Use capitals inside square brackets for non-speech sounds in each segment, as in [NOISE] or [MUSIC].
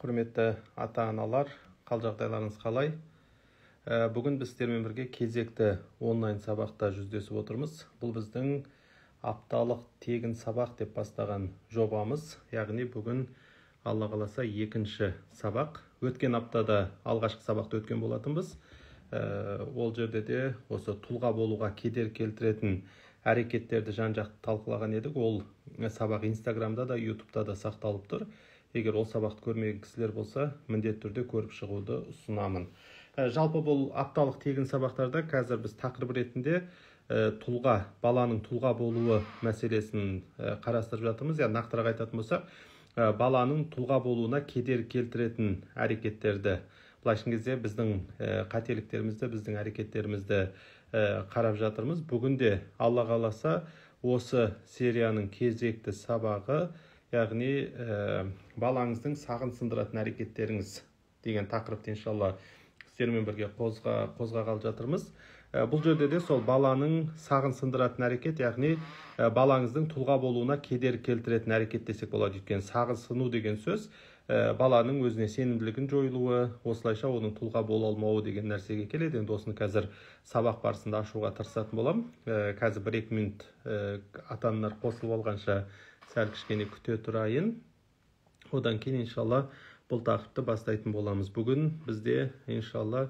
құрметті ата аналар қал жағдайларыңыз қалай ә, бүгін біз сіздермен бірге кезекті онлайн сабақта жүздесіп отырмыз бұл біздің апталық тегін сабақ деп бастаған жобамыз яғни бүгін алла қаласа екінші сабақ өткен аптада алғашқы сабақты өткен болатынбыз ә, ол жерде де осы тұлға болуға кедер келтіретін әрекеттерді жан жақты талқылаған едік ол сабақ инстаграмда да ютубта да сақталып тұр егер ол сабақты көрмеген кісілер болса міндетті түрде көріп шығуды ұсынамын ә, жалпы бұл апталық тегін сабақтарда қазір біз тақырып ретінде ә, тұлға баланың тұлға болуы мәселесін ә, қарастырып жатырмыз яғни нақтырақ айтатын болсақ ә, баланың тұлға болуына кедергі келтіретін әрекеттерді былайша кезде біздің қателіктерімізді біздің әрекеттерімізді қарап жатырмыз бүгінде алла қаласа осы серияның кезекті сабағы яғни ә, балаңыздың сағын сындыратын әрекеттеріңіз деген тақырыпты иншалла сіздермен бірге қозға қозғағалы жатырмыз ә, бұл жерде де сол баланың сағын сындыратын әрекет яғни ә, балаңыздың тұлға болуына кедергі келтіретін әрекет десек болады өйткені сағын сыну деген сөз ә, баланың өзіне сенімділігін жойылуы осылайша оның тұлға бола алмауы деген нәрсеге келеді енді осыны қазір сабақ барысында ашуға тырысатын боламын ә, қазір бір екі минут ә, ата аналар қосылып алғанша сәл кішкене күте тұрайын одан кейін иншалла бұл тақырыпты бастайтын боламыз бүгін бізде иншалла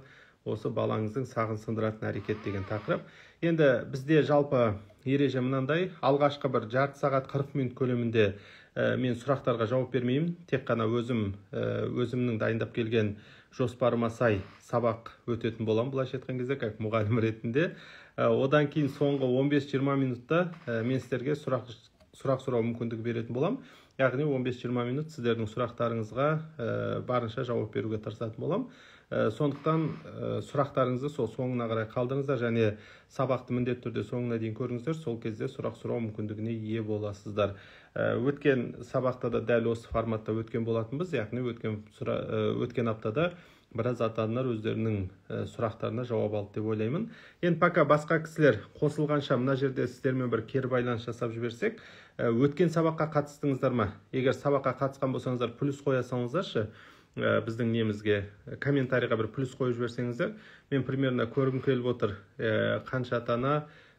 осы балаңыздың сағын сындыратын әрекет деген тақырып енді бізде жалпы ереже мынандай алғашқы бір жарты сағат 40 минут көлемінде э, мен сұрақтарға жауап бермеймін тек қана өзім э, өзімнің дайындап келген жоспарыма сай сабақ өтетін боламын былайша айтқан кезде как мұғалім ретінде э, одан кейін соңғы 15-20 минутта мен сіздерге сұрақ сұрақ сұрау мүмкіндігі беретін боламын яғни 15-20 минут сіздердің сұрақтарыңызға ә, барынша жауап беруге тырысатын боламын ә, сондықтан ә, сұрақтарыңызды сол соңына қарай қалдырыңыздар және сабақты міндетті түрде соңына дейін көріңіздер сол кезде сұрақ сұрау мүмкіндігіне ие боласыздар өткен сабақта да дәл осы форматта өткен болатынбыз яғни өткен сұра, өткен аптада біраз ата аналар өздерінің сұрақтарына жауап алды деп ойлаймын енді пока басқа кісілер қосылғанша мына жерде сіздермен бір кері байланыс жасап жіберсек Э, өткен сабаққа қатыстыңыздар ма егер сабаққа қатысқан болсаңыздар плюс қоя салыңыздаршы ә, э, біздің немізге комментарийға бір плюс қойып жіберсеңіздер мен примерно көргім келіп отыр ә, қанша ата ана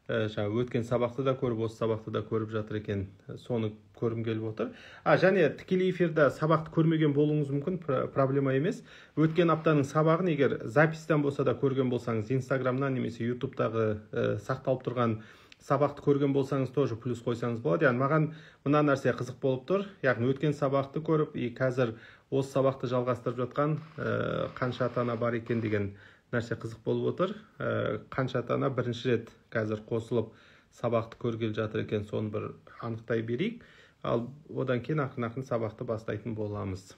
жаңағы өткен сабақты да көріп осы сабақты да көріп жатыр екен соны көргім келіп отыр а және тікелей эфирде сабақты көрмеген болуыңыз мүмкін проблема емес өткен аптаның сабағын егер записьтан болса да көрген болсаңыз инстаграмнан немесе ютубтағы ә, сақталып тұрған сабақты көрген болсаңыз тоже плюс қойсаңыз болады яғни маған мына нәрсе қызық болып тұр яғни өткен сабақты көріп и қазір осы сабақты жалғастырып жатқан ә, қанша ата ана бар екен деген нәрсе қызық болып отыр ә, қанша ата ана бірінші рет қазір қосылып сабақты көргелі жатыр екен соны бір анықтай берейік ал одан кейін ақырын ақырын сабақты бастайтын боламыз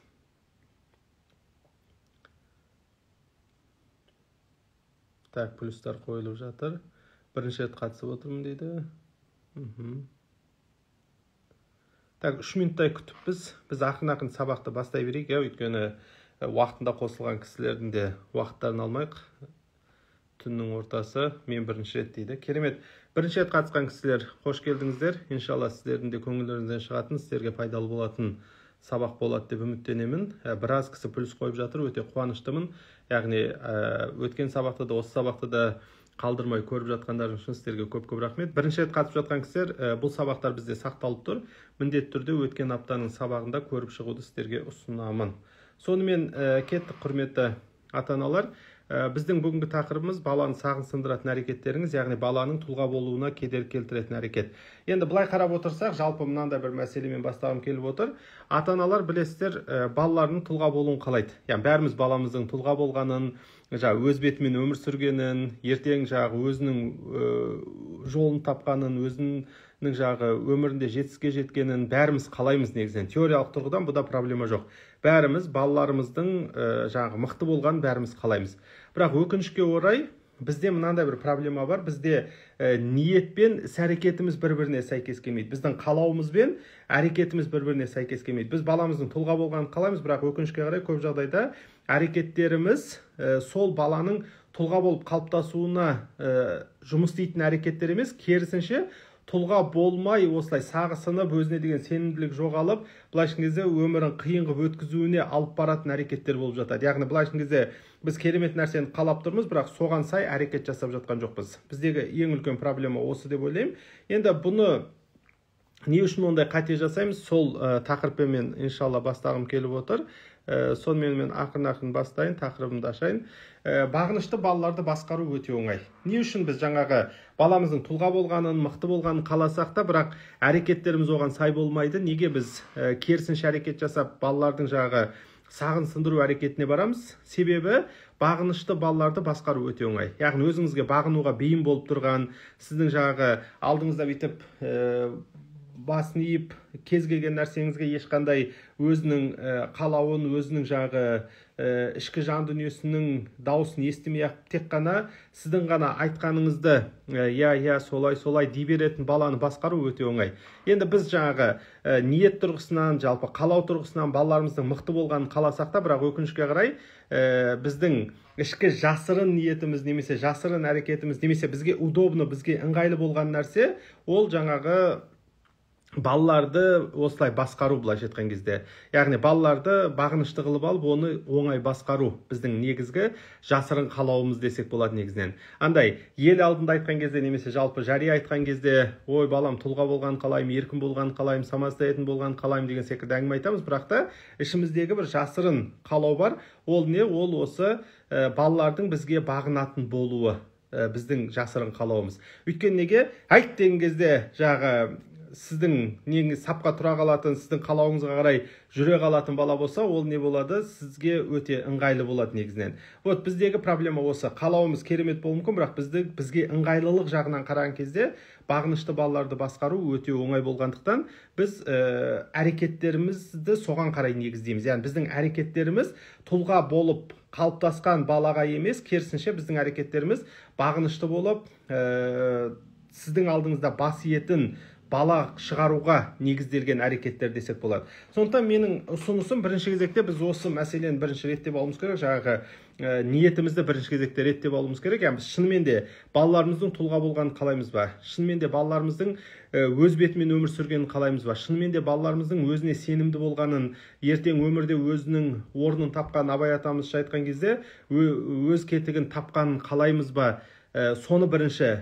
так плюстар қойылып жатыр бірінші рет қатысып отырмын дейді мхм так үш минуттай күтіппіз біз біз ақырын ақырын сабақты бастай берейік иә өйткені уақытында қосылған кісілердің де уақыттарын алмайық түннің ортасы мен бірінші рет дейді керемет бірінші рет қатысқан кісілер қош келдіңіздер иншалла сіздердің де көңілдеріңізден шығатын сіздерге пайдалы болатын сабақ болады деп үміттенемін біраз кісі плюс қойып жатыр өте қуаныштымын яғни өткен сабақта да осы сабақта да қалдырмай көріп жатқандарыңыз үшін сіздерге көп көп рахмет бірінші рет қатысып жатқан кісілер бұл сабақтар бізде сақталып тұр міндетті түрде өткен аптаның сабағында көріп шығуды сіздерге ұсынамын сонымен ә, кеттік құрметті ата аналар Э, біздің бүгінгі тақырыбымыз баланы сағын сындыратын әрекеттеріңіз яғни баланың тұлға болуына кедергі келтіретін әрекет енді былай қарап отырсақ жалпы мынандай бір мәселемен бастағым келіп отыр ата аналар білесіздер ә, балаларының тұлға болуын қалайды яғни бәріміз баламыздың тұлға болғанын жаңағы өз бетімен өмір сүргенін ертең жаңағы өзінің ә, жолын тапқанын өзінің жағы өмірінде жетістікке жеткенін бәріміз қалаймыз негізінен теориялық тұрғыдан бұда проблема жоқ бәріміз балаларымыздың ә, э, жаңағы мықты болғанын бәріміз қалаймыз бірақ өкінішке орай бізде мынандай бір проблема бар бізде ә, ниет пен іс әрекетіміз бір біріне сәйкес келмейді біздің қалауымыз бен әрекетіміз бір біріне сәйкес келмейді біз баламыздың тұлға болғанын қалаймыз бірақ өкінішке қарай көп жағдайда әрекеттеріміз ә, сол баланың тұлға болып қалыптасуына ә, жұмыс істейтін әрекеттер емес керісінше тұлға болмай осылай сағысынып өзіне деген сенімділік жоғалып былайша айтқан кезде өмірін қиын қылып өткізуіне алып баратын әрекеттер болып жатады яғни былайша айтқан кезде біз керемет нәрсені қалап тұрмыз бірақ соған сай әрекет жасап жатқан жоқпыз біздегі ең үлкен проблема осы деп ойлаймын енді бұны не үшін ондай қате жасаймыз сол ә, тақырыппен мен иншалла бастағым келіп отыр ә, э, сонымен мен ақырын ақырын бастайын тақырыбымды ашайын ә, бағынышты балаларды басқару өте оңай не үшін біз жаңағы баламыздың тұлға болғанын мықты болғанын қаласақ та бірақ әрекеттеріміз оған сай болмайды неге біз ә, керісінше әрекет жасап балалардың жағы сағын сындыру әрекетіне барамыз себебі бағынышты балаларды басқару өте оңай яғни өзіңізге бағынуға бейім болып тұрған сіздің жағы алдыңызда бүйтіп басын иіп кез келген нәрсеңізге ешқандай өзінің э, қалауын өзінің жағы э, ішкі жан дүниесінің дауысын естімей ақ тек қана сіздің ғана айтқаныңызды э, иә иә солай солай дей беретін баланы басқару өте оңай енді біз жаңағы ниет тұрғысынан жалпы қалау тұрғысынан балаларымыздың мықты болғанын қаласақ та бірақ өкінішке қарай біздің ішкі жасырын ниетіміз немесе жасырын әрекетіміз немесе бізге удобно бізге ыңғайлы болған нәрсе ол жаңағы балаларды осылай басқару былайша айтқан кезде яғни балаларды бағынышты қылып алып оны оңай басқару біздің негізгі жасырын қалауымыз десек болады негізінен андай ел алдында айтқан кезде немесе жалпы жария айтқан кезде ой балам тұлға болған қалаймын еркін болған қалаймын самостоятельный болған қалаймын деген секілді әңгіме айтамыз бірақ та ішіміздегі бір жасырын қалау бар ол не ол осы ә, балалардың бізге бағынатын болуы э, біздің жасырын қалауымыз өйткені неге айт деген кезде жағы сіздің неңіз сапқа тұра қалатын сіздің қалауыңызға қарай жүре қалатын бала болса ол не болады сізге өте ыңғайлы болады негізінен вот біздегі проблема осы қалауымыз керемет болуы мүмкін бірақ бізді бізге ыңғайлылық жағынан қараған кезде бағынышты балаларды басқару өте оңай болғандықтан біз ә, әрекеттерімізді соған қарай негіздейміз яғни біздің әрекеттеріміз тұлға болып қалыптасқан балаға емес керісінше біздің әрекеттеріміз бағынышты болып ә, сіздің алдыңызда бас иетін бала шығаруға негізделген әрекеттер десек болады сондықтан менің ұсынысым бірінші кезекте біз осы мәселені бірінші реттеп алуымыз керек жаңағы ә, ниетімізді бірінші кезекте реттеп алуымыз керек яғни біз шынымен де балаларымыздың тұлға болғанын қалаймыз ба шынымен де балаларымыздың өз бетімен өмір сүргенін қалаймыз ба шынымен де балаларымыздың өзіне сенімді болғанын ертең өмірде өзінің орнын тапқан абай атамыз айтқан кезде өз кетігін тапқанын қалаймыз ба ә, соны бірінші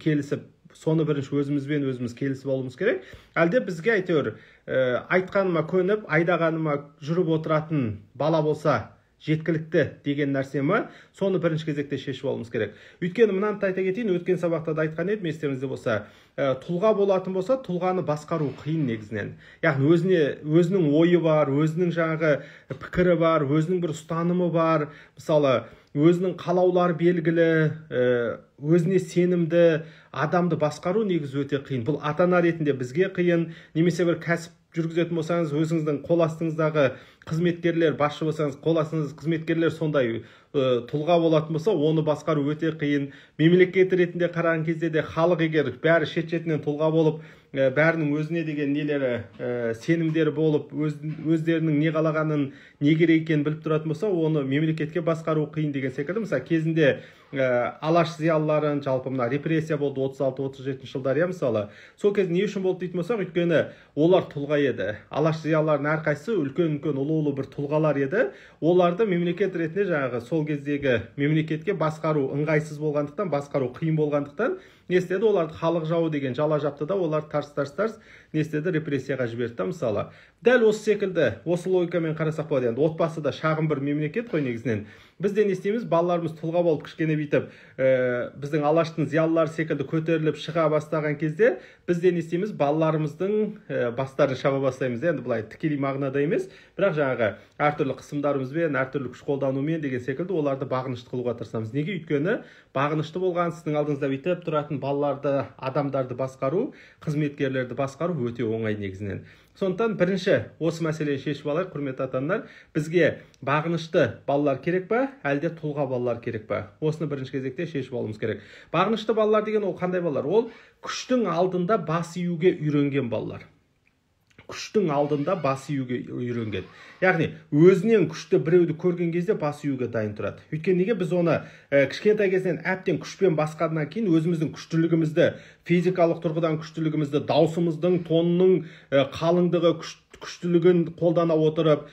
келісіп соны бірінші өзімізбен өзіміз келісіп алуымыз керек әлде бізге әйтеуір ә, айтқаныма көніп айдағаныма жүріп отыратын бала болса жеткілікті деген нәрсе ма соны бірінші кезекте шешіп алуымыз керек өйткені мынаны айта кетейін өткен сабақта да айтқан едім естеріңізде болса тұлға болатын болса тұлғаны басқару қиын негізінен яғни өзіне өзінің ойы бар өзінің жаңағы пікірі бар өзінің бір ұстанымы бар мысалы өзінің қалаулары белгілі өзіне сенімді адамды басқару негізі өте қиын бұл ата ана ретінде бізге қиын немесе бір кәсіп жүргізетін болсаңыз өзіңіздің қол астыңыздағы қызметкерлер басшы болсаңыз қол астыңыз қызметкерлер сондай ә, тұлға болатын болса оны басқару өте қиын мемлекет ретінде қараған кезде де халық егер бәрі шет шетінен тұлға болып ә, бәрінің өзіне деген нелері ә, сенімдері болып өз, өздерінің не қалағанын не керек екенін біліп тұратын болса оны мемлекетке басқару қиын деген секілді мысалы кезінде ә, алаш зиялыларын жалпы мына репрессия болды 36-37 жылдары иә мысалы сол кезде не үшін болды дейтін болсақ өйткені олар тұлға еді алаш зиялыларының әрқайсысы үлкен үлкен ұлы олы бір тұлғалар еді оларды мемлекет ретінде жаңағы сол кездегі мемлекетке басқару ыңғайсыз болғандықтан басқару қиын болғандықтан не істеді оларды халық жауы деген жала жапты да олар тарс тарс тарс не істеді репрессияға жіберді да мысалы дәл осы секілді осы логикамен қарасақ болады енді отбасы да шағын бір мемлекет қой негізінен біз де не істейміз балаларымыз тұлға болып кішкене бүйтіп ә, біздің алаштың зиялылары секілді көтеріліп шыға бастаған кезде біз де не істейміз балаларымыздың ә, бастарын шаба бастаймыз енді былай тікелей мағынада емес бірақ жаңағы әртүрлі қысымдарымызбен әртүрлі күш қолданумен деген секілді оларды бағынышты қылуға тырысамыз неге өйткені бағынышты болған сіздің алдыңызда бүйтіп тұратын балаларды адамдарды басқару қызметкерлерді басқару өте оңай негізінен сондықтан бірінші осы мәселені шешіп алайық құрметті ата аналар бізге бағынышты балалар керек па әлде тұлға балалар керек па осыны бірінші кезекте шешіп алуымыз керек бағынышты балалар деген ол қандай балалар ол күштің алдында бас июге үйренген балалар күштің алдында бас июге үйренген яғни өзінен күшті біреуді көрген кезде бас июге дайын тұрады өйткені неге біз оны ә, кішкентай кезінен әбден күшпен басқаннан кейін өзіміздің күштілігімізді физикалық тұрғыдан күштілігімізді даусымыздың тонның қалыңдығы күш күштілігін қолдана отырып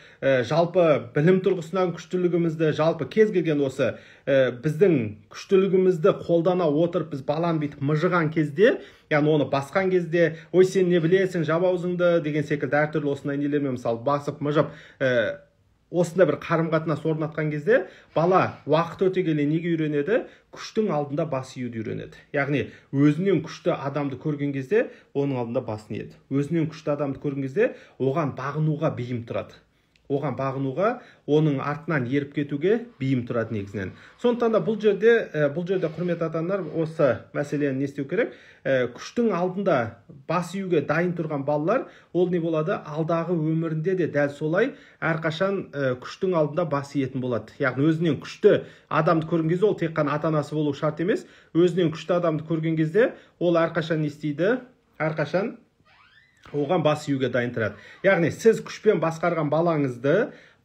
жалпы білім тұрғысынан күштілігімізді жалпы кез келген осы ә, біздің күштілігімізді қолдана отырып біз баланы бүйтіп мыжыған кезде яғни оны басқан кезде ой сен не білесің жаба аузыңды деген секілді әртүрлі осындай нелермен мысалы басып мыжып осындай бір қарым қатынас орнатқан кезде бала уақыт өте келе неге үйренеді күштің алдында бас июді үйренеді яғни өзінен күшті адамды көрген кезде оның алдында басын иеді өзінен күшті адамды көрген кезде оған бағынуға бейім тұрады оған бағынуға оның артынан еріп кетуге бейім тұрады негізінен сондықтан да бұл жерде бұл жерде құрметті ата осы мәселені не істеу керек күштің алдында бас июге дайын тұрған балалар ол не болады алдағы өмірінде де дәл солай әрқашан күштің алдында бас иетін болады яғни өзінен күшті адамды көрген кезде ол тек қана ата анасы болу шарт емес өзінен күшті адамды көрген кезде ол әрқашан не істейді әрқашан оған бас июге дайын тұрады яғни сіз күшпен басқарған балаңызды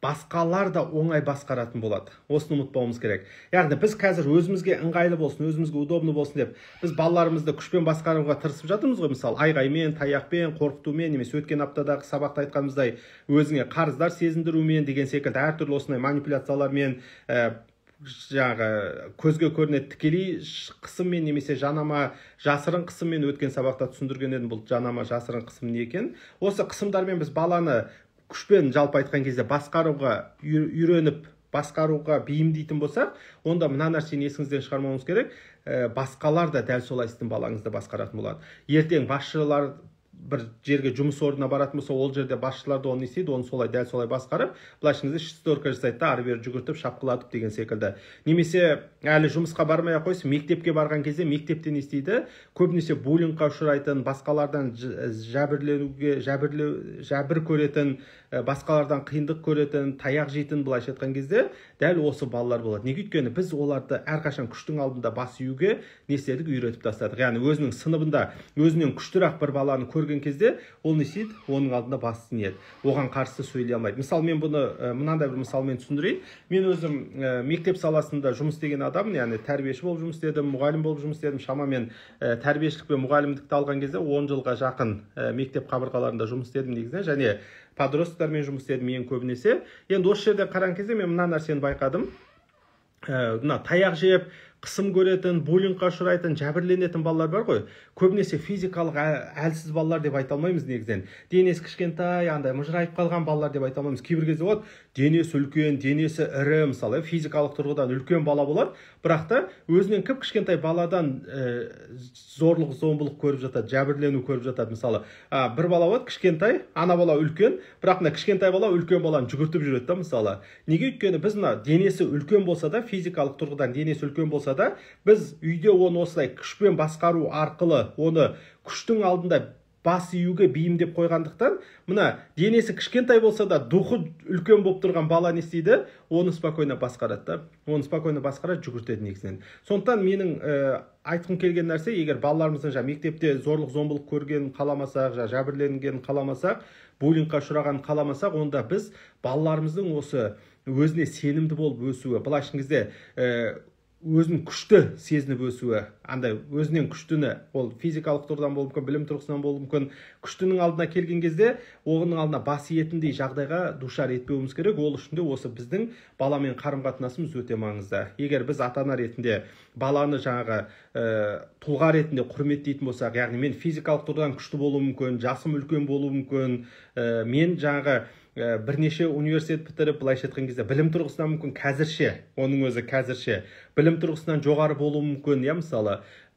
басқалар да оңай басқаратын болады осыны ұмытпауымыз керек яғни біз қазір өзімізге ыңғайлы болсын өзімізге удобно болсын деп біз балаларымызды күшпен басқаруға тырысып жатырмыз ғой мысалы айғаймен таяқпен қорқытумен немесе өткен аптадағы сабақта айтқанымыздай өзіңе қарыздар сезіндірумен деген секілді әртүрлі осындай манипуляциялармен жаңағы көзге көрінеді тікелей қысыммен немесе жанама жасырын қысыммен өткен сабақта түсіндірген едім бұл жанама жасырын қысым не екен. осы қысымдармен біз баланы күшпен жалпы айтқан кезде басқаруға үйреніп басқаруға бейімдейтін болсақ онда мына нәрсені есіңізден шығармауыңыз керек ә, басқалар да дәл солай сіздің балаңызды басқаратын болады ертең басшылар бір жерге жұмыс орнына баратын болса ол жерде басшылар да оны не істейді оны солай дәл солай басқарып былайша айтқанда шестерка жасайды да ары бері жүгіртіп шапқылатып деген секілді немесе әлі жұмысқа бармай ақ қойсын мектепке барған кезде мектепте не істейді көбінесе буллингқа ұшырайтын басқалардан э, жәбірленуге жәбірле жәбір көретін э, басқалардан қиындық көретін таяқ жейтін былайша айтқан кезде дәл осы балалар болады неге өйткені біз оларды әрқашан күштің алдында бас июге не істедік үйретіп тастадық яғни өзінің сыныбында өзінен күштірақ бір баланы көрген көрген кезде ол не істейді оның алдында бас иеді оған қарсы сөйлей алмайды мысалы мен бұны ә, мынандай бір мысалмен түсіндірейін мен өзім ә, мектеп саласында жұмыс істеген адаммын яғни тәрбиеші болып жұмыс істедім мұғалім болып жұмыс істедім шамамен ә, тәрбиешілік пен мұғалімдікті алған кезде он жылға жақын ә, мектеп қабырғаларында жұмыс істедім негізінен және подростоктармен жұмыс істедім ең көбінесе енді осы жерде қараған кезде мен мына нәрсені байқадым ә, мына таяқ жеп қысым көретін буллингқа ұшырайтын жәбірленетін балалар бар ғой көбінесе физикалық ә, әлсіз балалар деп айта алмаймыз негізінен денесі кішкентай андай мыжырайып қалған балалар деп айта алмаймыз кейбір кезде болады денесі үлкен денесі ірі мысалы физикалық тұрғыдан үлкен бала болады бірақ та өзінен кіп кішкентай баладан ә, зорлық зомбылық көріп жатады жәбірлену көріп жатады мысалы ә, бір бала болады кішкентай ана бала үлкен бірақ мына кішкентай бала үлкен баланы жүгіртіп жүреді да мысалы неге өйткені біз мына денесі үлкен болса да физикалық тұрғыдан денесі үлкен болса болса да біз үйде оны осылай күшпен басқару арқылы оны күштің алдында бас июге бейімдеп қойғандықтан мына денесі кішкентай болса да духы үлкен болып тұрған бала не істейді оны спокойно басқарады да оны спокойно басқарады жүгіртеді негізінен сондықтан менің ә, айтқым келген нәрсе егер балаларымыздың жаңағы мектепте зорлық зомбылық көргенін қаламасақ жаңағы жәбірленгенін қаламасақ буллингқа ұшырағанын қаламасақ онда біз балаларымыздың осы өзіне сенімді болып өсуі былайша айтқан кезде э, өзін күшті сезініп өсуі андай өзінен күштіні ол физикалық тұрғыдан болуы мүмкін білім тұрғысынан болуы мүмкін күштінің алдына келген кезде оның алдына бас иетіндей жағдайға душар етпеуіміз керек ол үшін де осы біздің баламен қарым қатынасымыз өте маңызды егер біз ата ана ретінде баланы жаңағы ә, тұлға ретінде құрметтейтін болсақ яғни мен физикалық тұрғыдан күшті болуым мүмкін жасым үлкен болуы мүмкін ә, мен жаңағы бірнеше университет бітіріп былайша айтқан кезде білім тұрғысынан мүмкін қазірше оның өзі қазірше білім тұрғысынан жоғары болуы мүмкін иә мысалы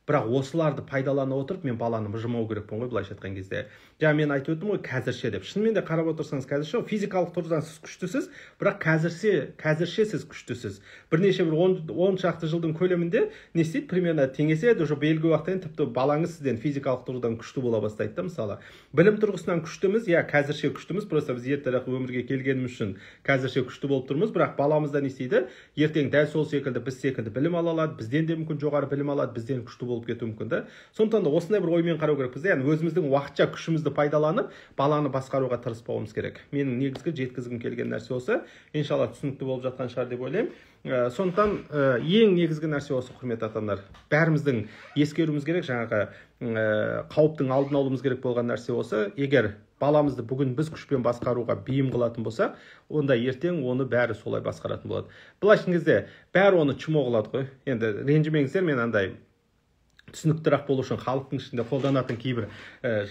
бірақ осыларды пайдалана отырып мен баланы мыжымау керекпін ғой былайша айтқан кезде жаңа мен айтып өттім ғой қазірше деп шынымен де қарап отырсаңыз қазірше физикалық тұрғыдан сіз күштісіз бірақ қазірше қазірше сіз күштісіз бірнеше бір он, шақты жылдың көлемінде не істейді примерно теңеседі уже белгілі уақыттан тіпті балаңыз сізден физикалық тұрғыдан күшті бола бастайды да мысалы білім тұрғысынан күштіміз иә қазірше күштіміз просто біз ертерек өмірге келгеніміз үшін қазірше күшті болып тұрмыз бірақ баламыз да не істейді ертең дәл сол секілді біз секілді білім ала алады бізден де мүмкін жоғары білім алады бізден күшті болып кетуі мүмкін да сондықтан да осындай бір оймен қарау керекпіз яғни өзіміздің уақытша күшімізді пайдаланып баланы басқаруға тырыспауымыз керек менің негізгі жеткізгім келген нәрсе осы иншалла түсінікті болып жатқан шығар деп ойлаймын ә, сондықтан ә, ең негізгі нәрсе осы құрметті ата аналар бәріміздің ескеруіміз керек жаңағы ә, қауіптің алдын алуымыз керек болған нәрсе осы егер баламызды бүгін біз күшпен басқаруға бейім қылатын болсақ онда ертең оны бәрі солай басқаратын болады былайша айтқан кезде бәрі оны чмо қылады ғой енді ренжімеңіздер мен андай түсініктірақ болу үшін халықтың ішінде қолданатын кейбір ә,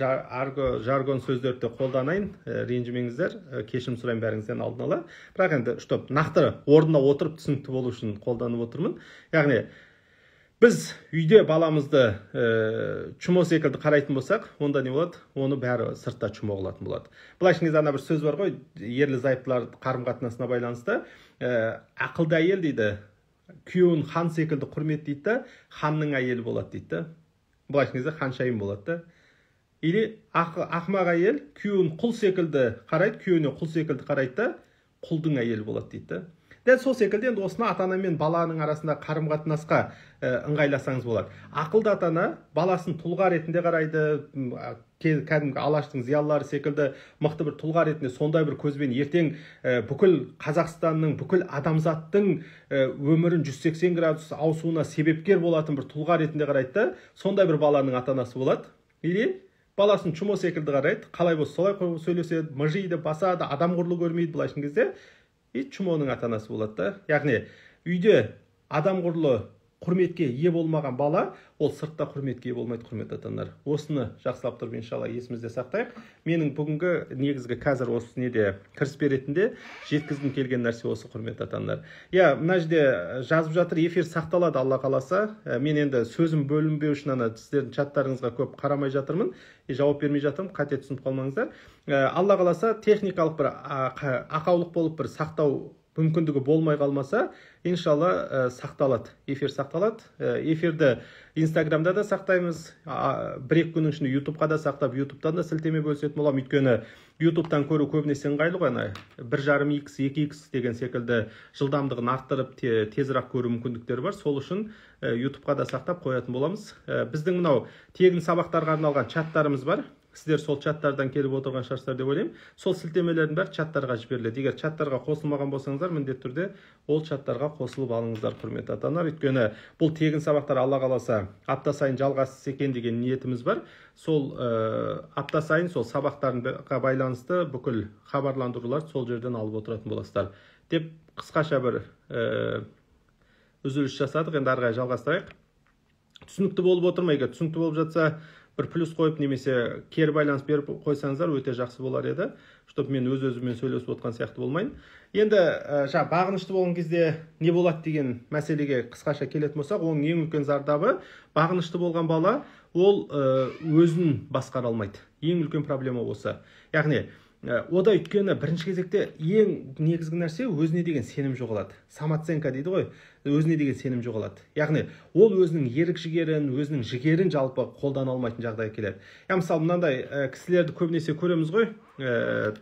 жаргон сөздерді қолданайын ә, ренжімеңіздер ә, кешірім сұраймын бәріңізден алдын ала бірақ енді чтоб нақты орнына отырып түсінікті болу үшін қолданып отырмын яғни біз үйде баламызды ә, чумо секілді қарайтын болсақ онда не болады оны бәрі сыртта чумо қылатын болады былайша кезде бір сөз бар ғой ерлі зайыптылар қарым қатынасына байланысты ә, ақылды әйел дейді күйеуін хан секілді құрметтейді да ханның әйелі болады дейді да былай айтқан кезде ханшайым болады да или ақымақ әйел күйеуін құл секілді қарайды күйеуіне құл секілді қарайды да құлдың әйелі болады дейді да дәл сол секілді енді осыны ата ана мен баланың арасында қарым қатынасқа ыңғайласаңыз болады ақылды ата ана баласын тұлға ретінде қарайды кәдімгі алаштың зиялылары секілді мықты бір тұлға ретінде сондай бір көзбен ертең бүкіл қазақстанның бүкіл адамзаттың өмірін 180 градус ауысуына себепкер болатын бір тұлға ретінде қарайды да сондай бір баланың ата анасы болады или баласын чумо секілді қарайды қалай болса солай сөйлеседі мыжиды басады құрлы көрмейді былайша айтқан кезде и чумоның ата анасы болады да яғни үйде адам құрлы құрметке ие болмаған бала ол сыртта құрметке ие болмайды құрметті ата аналар осыны жақсылап тұрып иншалла есімізде сақтайық менің бүгінгі негізгі қазір осы неде кіріспе ретінде жеткізгім келген нәрсе осы құрметті ата аналар иә мына жерде э, жазып жатыр эфир сақталады алла қаласа ә, мен енді сөзім бөлінбеу үшін ана сіздердің чаттарыңызға көп қарамай жатырмын и жауап бермей жатырмын қате түсініп қалмаңыздар ә, алла қаласа техникалық бір ақаулық болып бір сақтау мүмкіндігі болмай қалмаса иншалла ә, сақталады эфир сақталады э, эфирді инстаграмда да сақтаймыз ә, бір екі күннің ішінде ютубқа да сақтап ютубтан да сілтеме бөлісетін боламын өйткені ютубтан көру көбінесе ыңғайлы ғой ана бір жарым икс екі икс деген секілді жылдамдығын арттырып те, тезірек көру мүмкіндіктері бар сол үшін э, ютубқа да сақтап қоятын боламыз біздің мынау тегін сабақтарға арналған чаттарымыз бар сіздер сол чаттардан келіп отырған шығарсыздар деп ойлаймын сол сілтемелердің бәрі чаттарға жіберіледі егер чаттарға қосылмаған болсаңыздар міндетті түрде ол чаттарға қосылып алыңыздар құрметті ата аналар өйткені бұл тегін сабақтар алла қаласа апта сайын жалғасса екен деген ниетіміз бар сол ә, апта сайын сол сабақтарға байланысты бүкіл хабарландыруларды сол жерден алып отыратын боласыздар деп қысқаша бір ә, үзіліс жасадық енді ары қарай жалғастырайық түсінікті болып отыр ма егер түсінікті болып жатса бір плюс қойып немесе кері байланыс беріп қойсаңыздар өте жақсы болар еді чтобы мен өз өзіммен сөйлесіп отқан сияқты болмайын енді ә, жаңа бағынышты болған кезде не болады деген мәселеге қысқаша келетін болсақ оның ең үлкен зардабы бағынышты болған бала ол өзін басқара алмайды ең үлкен проблема осы яғни ода өйткені бірінші кезекте ең негізгі нәрсе өзіне деген сенім жоғалады самооценка дейді ғой өзіне деген сенім жоғалады яғни ол өзінің ерік жігерін өзінің жігерін жалпы қолдана алмайтын жағдайға келеді иә мысалы мынандай ә, кісілерді көбінесе көреміз ғой ә,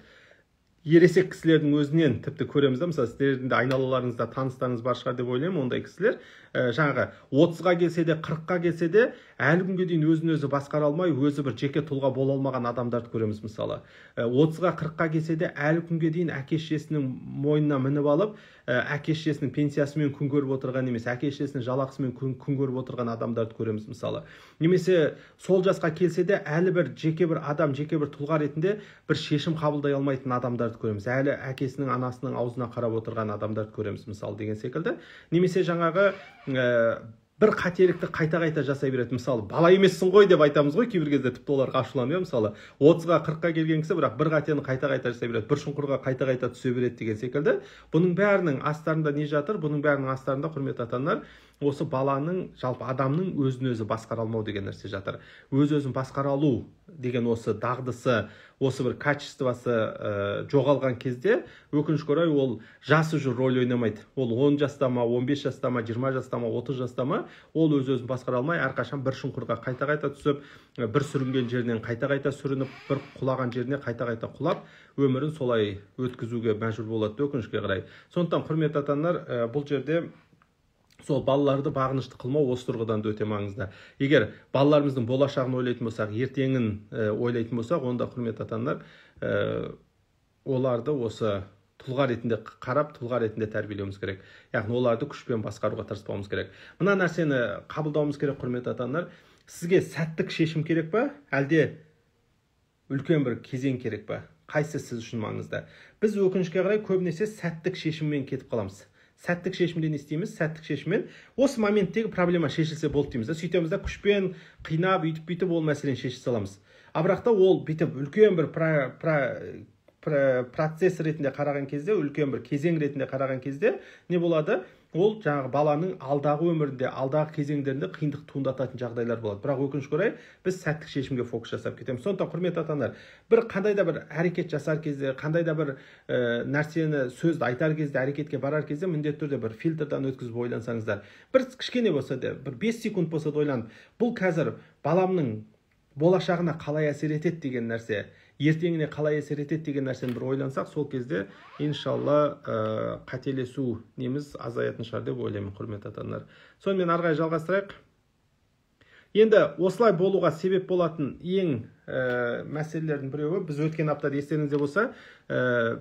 ересек кісілердің өзінен тіпті көреміз да мысалы сіздердің де айналаларыңызда таныстарыңыз бар шығар деп ойлаймын ондай кісілер ә, жаңағы отызға келсе де қырыққа келсе де әлі күнге дейін өзін өзі басқара алмай өзі бір жеке тұлға бола алмаған адамдарды көреміз мысалы э, отызға қырыққа келсе де әлі күнге дейін әке шешесінің мойнына мініп алып ә, э, әке шешесінің пенсиясымен күн көріп отырған немесе әке шешесінің жалақысымен күн, күн көріп отырған адамдарды көреміз мысалы немесе сол жасқа келсе де әлі бір жеке бір адам жеке бір тұлға ретінде бір шешім қабылдай алмайтын адамдар көреміз әлі әкесінің анасының аузына қарап отырған адамдарды көреміз мысалы деген секілді немесе жаңағы ә, бір қателікті қайта қайта жасай береді мысалы бала емессің ғой деп айтамыз ғой кейбір кезде тіпті олар ашуланып иә мысалы отызға қырыққа келген кісі бірақ бір қатені қайта қайта жасай береді бір шұңқырға қайта қайта түсе береді деген секілді бұның бәрінің астарында не жатыр бұның бәрінің астарында құрметті ата аналар осы баланың жалпы адамның өзін өзі басқара алмау деген нәрсе жатыр өз өзін басқара алу деген осы дағдысы осы бір качествосы ә, жоғалған кезде өкінішке орай ол жасы жүр роль ойнамайды ол 10 жаста ма бес жаста ма жиырма жаста ма отыз жаста ма ол өз өзін басқара алмай әрқашан бір шұңқырға қайта қайта түсіп э, бір сүрінген жерінен қайта қайта сүрініп бір құлаған жеріне қайта қайта құлап өмірін солай өткізуге мәжбүр болады өкінішке қарай сондықтан құрметті ата аналар ә, э, бұл жерде сол балаларды бағынышты қылмау осы тұрғыдан да өте маңызды егер балаларымыздың болашағын ойлайтын болсақ ертеңін ойлайтын болсақ онда құрметті ата аналар ә, оларды осы тұлға ретінде қарап тұлға ретінде тәрбиелеуіміз керек яғни оларды күшпен басқаруға тырыспауымыз керек мына нәрсені қабылдауымыз керек құрметті ата аналар сізге сәттік шешім керек па әлде үлкен бір кезең керек па қайсысы сіз үшін маңызды біз өкінішке қарай көбінесе сәттік шешіммен кетіп қаламыз сәттік шешімде не істейміз сәттік шешіммен осы моменттегі проблема шешілсе болды дейміз да сөйтеміз да күшпен қинап үйтіп бүйтіп ол мәселені шешіп саламыз а бірақ та ол бүйтіп үлкен бір пра, процесс ретінде қараған кезде үлкен бір кезең ретінде қараған кезде не болады ол жаңағы баланың алдағы өмірінде алдағы кезеңдерінде қиындық туындататын жағдайлар болады бірақ өкінішке орай біз сәттік шешімге фокус жасап кетеміз сондықтан құрметті ата аналар бір қандай да бір әрекет жасар кезде қандай да бір ә, нәрсені сөзді айтар кезде әрекетке барар кезде міндетті түрде бір фильтрдан өткізіп ойлансаңыздар бір кішкене болса да бір бес секунд болса да ойланып бұл қазір баламның болашағына қалай әсер етеді деген нәрсе ертеңіне қалай әсер етеді деген нәрсені бір ойлансақ сол кезде иншалла ә, қателесу неміз азаятын шығар деп ойлаймын құрметті ата аналар сонымен ары қарай жалғастырайық енді осылай болуға себеп болатын ең ә, мәселелердің біреуі біз өткен аптада естеріңізде болса э,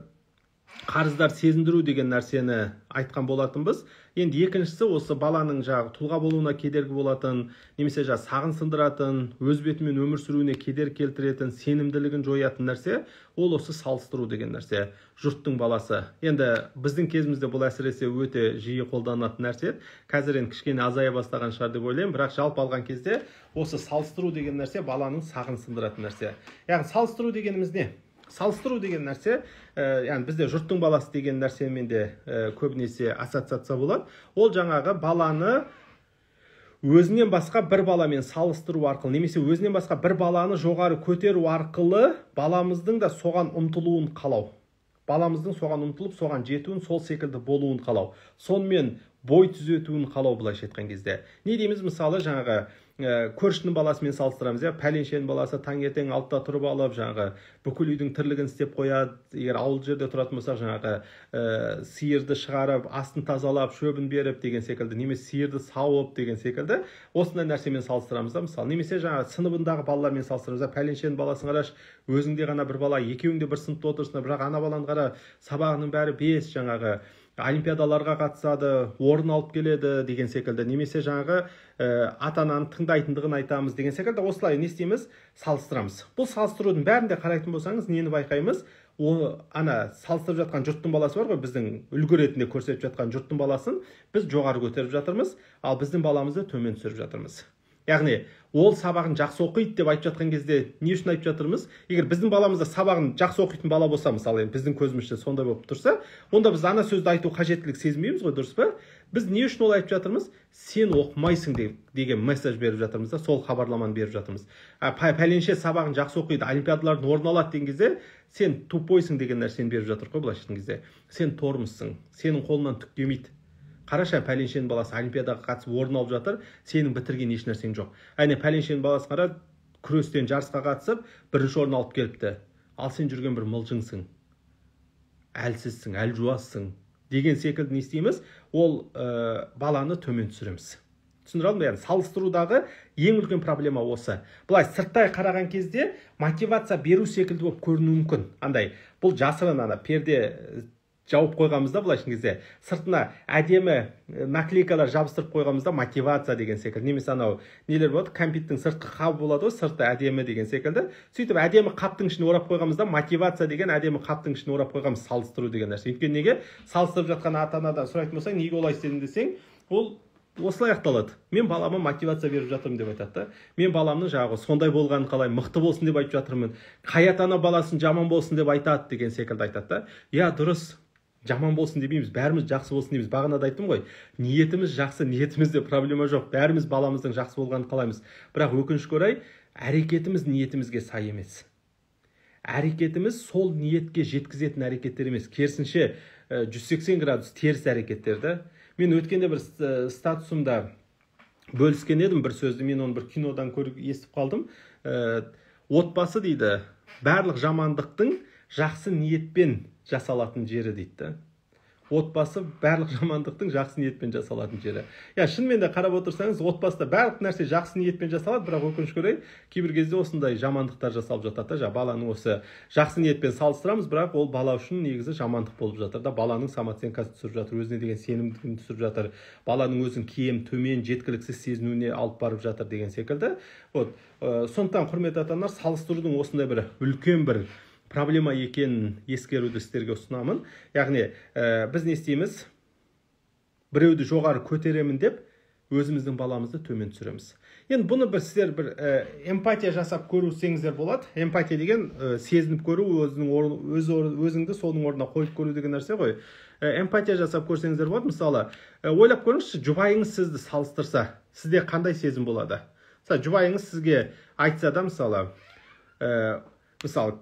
қарыздар сезіндіру деген нәрсені айтқан болатынбыз енді екіншісі осы баланың жағы тұлға болуына кедергі болатын немесе жаңағы сағын сындыратын өз бетімен өмір сүруіне кедергі келтіретін сенімділігін жоятын нәрсе ол осы салыстыру деген нәрсе жұрттың баласы енді біздің кезімізде бұл әсіресе өте жиі қолданылатын нәрсе қазір енді кішкене азая бастаған шығар деп ойлаймын бірақ жалпы алған кезде осы салыстыру деген нәрсе баланың сағын сындыратын нәрсе яғни салыстыру дегеніміз не салыстыру деген нәрсе ә, бізде жұрттың баласы деген нәрсемен де ә, көбінесе ассоциация болады ол жаңағы баланы өзінен басқа бір баламен салыстыру арқылы немесе өзінен басқа бір баланы жоғары көтеру арқылы баламыздың да соған ұмтылуын қалау баламыздың соған ұмтылып соған жетуін сол секілді болуын қалау сонымен бой түзетуін қалау былайша айтқан кезде не дейміз мысалы жаңағы ә, көршінің баласымен салыстырамыз иә пәленшенің баласы таңертең алтыда тұрып алып жаңағы бүкіл үйдің тірлігін істеп қояды егер ауыл жерде тұратын болсақ жаңағы ә, сиырды шығарып астын тазалап шөбін беріп деген секілді немесе сиырды сауып деген секілді осындай нәрсемен салыстырамыз да мысалы немесе жаңағы сыныбындағы балалармен салыстырамыз да пәленшенің баласын қарашы өзіңде ғана бір бала екеуің де бір сыныпта отырсыңдар бірақ ана баланы қара сабағының бәрі бес жаңағы олимпиадаларға қатысады орын алып келеді деген секілді немесе жаңағы ә, э, ата ананы тыңдайтындығын айтамыз деген секілді осылай не істейміз салыстырамыз бұл салыстырудың бәрінде қарайтын болсаңыз нені байқаймыз О, ана салыстырып жатқан жұрттың баласы бар ғой біздің үлгі ретінде көрсетіп жатқан жұрттың баласын біз жоғары көтеріп жатырмыз ал біздің баламызды төмен түсіріп жатырмыз яғни ол сабағын жақсы оқиды деп айтып жатқан кезде не үшін айтып жатырмыз егер біздің баламызда сабағын жақсы оқитын бала болса мысалы енді біздің көзімізше сондай болып тұрса онда біз ана сөзді айту қажеттілік сезінбейміз ғой дұрыс па біз не үшін олай айтып жатырмыз сен оқымайсың деп, деген месседж беріп жатырмыз да сол хабарламаны беріп жатырмыз пәленше сабағын жақсы оқиды олимпиадалардың орын алады деген кезде сен тупойсың деген нәрсені беріп жатыр ғой былайша айтқан кезде сен тормозсың сенің қолыңнан түк келмейді қарашы пәленшенің баласы олимпиадаға қатысып орын алып жатыр сенің бітірген ешнәрсең жоқ әне пәленшенің баласы қара күрестен жарысқа қатысып бірінші орын алып келіпті ал сен жүрген бір мылжыңсың әлсізсің әлжуазсың деген секілді не істейміз ол ә, баланы төмен түсіреміз түсіндіре алдым яғни салыстырудағы ең үлкен проблема осы былай сырттай қараған кезде мотивация беру секілді болып көрінуі мүмкін андай бұл жасырын ана перде жауып да былайша кезде сыртына әдемі наклейкалар жабыстырып да мотивация деген секілді немесе анау нелер болады кәмпиттің сыртқы қабы болады ғой сырты әдемі деген секілді сөйтіп әдемі қаптың ішіне орап да мотивация деген әдемі қаптың ішіне орап қойғанбыз салыстыру деген нәрсе өйткені неге салыстырып жатқан ата анадан сұрайтын болсаң неге олай істедің десең ол осылай аяқталады мен балама мотивация беріп жатырмын деп айтады да мен баламның жаңағы сондай болғанын қалай мықты болсын деп айтып жатырмын қай ата ана баласын жаман болсын деп айтады деген секілді айтады да иә дұрыс жаман болсын демейміз бәріміз жақсы болсын дейміз бағана да айттым ғой ниетіміз жақсы ниетімізде проблема жоқ бәріміз баламыздың жақсы болғанын қалаймыз бірақ өкінішке орай әрекетіміз ниетімізге сай емес әрекетіміз сол ниетке жеткізетін әрекеттер емес керісінше 180 градус теріс әрекеттер да мен өткенде бір статусымда бөліскен едім бір сөзді мен оны бір кинодан көріп естіп қалдым отбасы дейді барлық жамандықтың жақсы ниетпен жасалатын жері дейді отбасы барлық жамандықтың жақсы ниетпен жасалатын жері иә шынымен де қарап отырсаңыз отбасыда барлық нәрсе жақсы ниетпен жасалады бірақ өкінішке орай кейбір кезде осындай жамандықтар жасалып жатады да баланы осы жақсы ниетпен салыстырамыз бірақ ол бала үшін негізі жамандық болып жатыр да баланың самооценкасын түсіріп жатыр өзіне деген сенімдігін түсіріп жатыр баланың өзін кем төмен жеткіліксіз сезінуіне алып барып жатыр деген секілді вот ә, сондықтан құрметті ата аналар салыстырудың осындай бір үлкен бір проблема екенін ескеруді сіздерге ұсынамын яғни біз не істейміз біреуді жоғары көтеремін деп өзіміздің баламызды төмен түсіреміз енді бұны бір сіздер бір эмпатия жасап көрсеңіздер болады эмпатия деген сезініп көру өзінің өз өзіңді соның орнына қойып көру деген нәрсе ғой эмпатия жасап көрсеңіздер болады мысалы ойлап көріңізші жұбайыңыз сізді салыстырса сізде қандай сезім болады мысалы жұбайыңыз сізге айтса да мысалы мысалы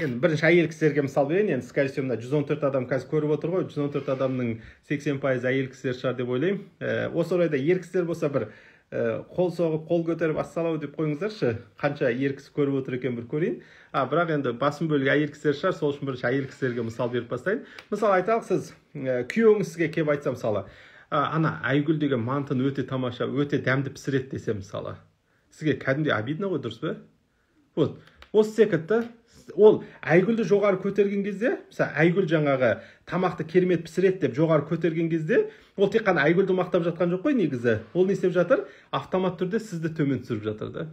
енді бірінші әйел кісілерге мысал берейін енді скорее всего мына жүз он төрт адам қазір көріп отыр ғой жүз он төрт адамның сексен пайызы әйел кісілер шығар деп ойлаймын ә, осы орайда ер кісілер болса бір ә, қол соғып қол көтеріп ассалау деп қойыңыздаршы қанша ер кісі көріп отыр екен бір көрейін а бірақ енді басым бөлігі әйел кісілер шығар сол үшін бірінші әйел кісілерге мысал беріп бастайын мысалы айталық сіз ә, күйеуіңіз сізге келіп айтса мысалы ә, ана айгүл деген мантыны өте тамаша өте дәмді пісіреді десе мысалы сізге кәдімгідей обидно ғой дұрыс па вот осы секілді ол айгүлді жоғары көтерген кезде мысалы айгүл жаңағы тамақты керемет пісіреді деп жоғары көтерген кезде ол тек қана айгүлді мақтап жатқан жоқ қой негізі ол не істеп жатыр автомат түрде сізді төмен түсіріп жатыр да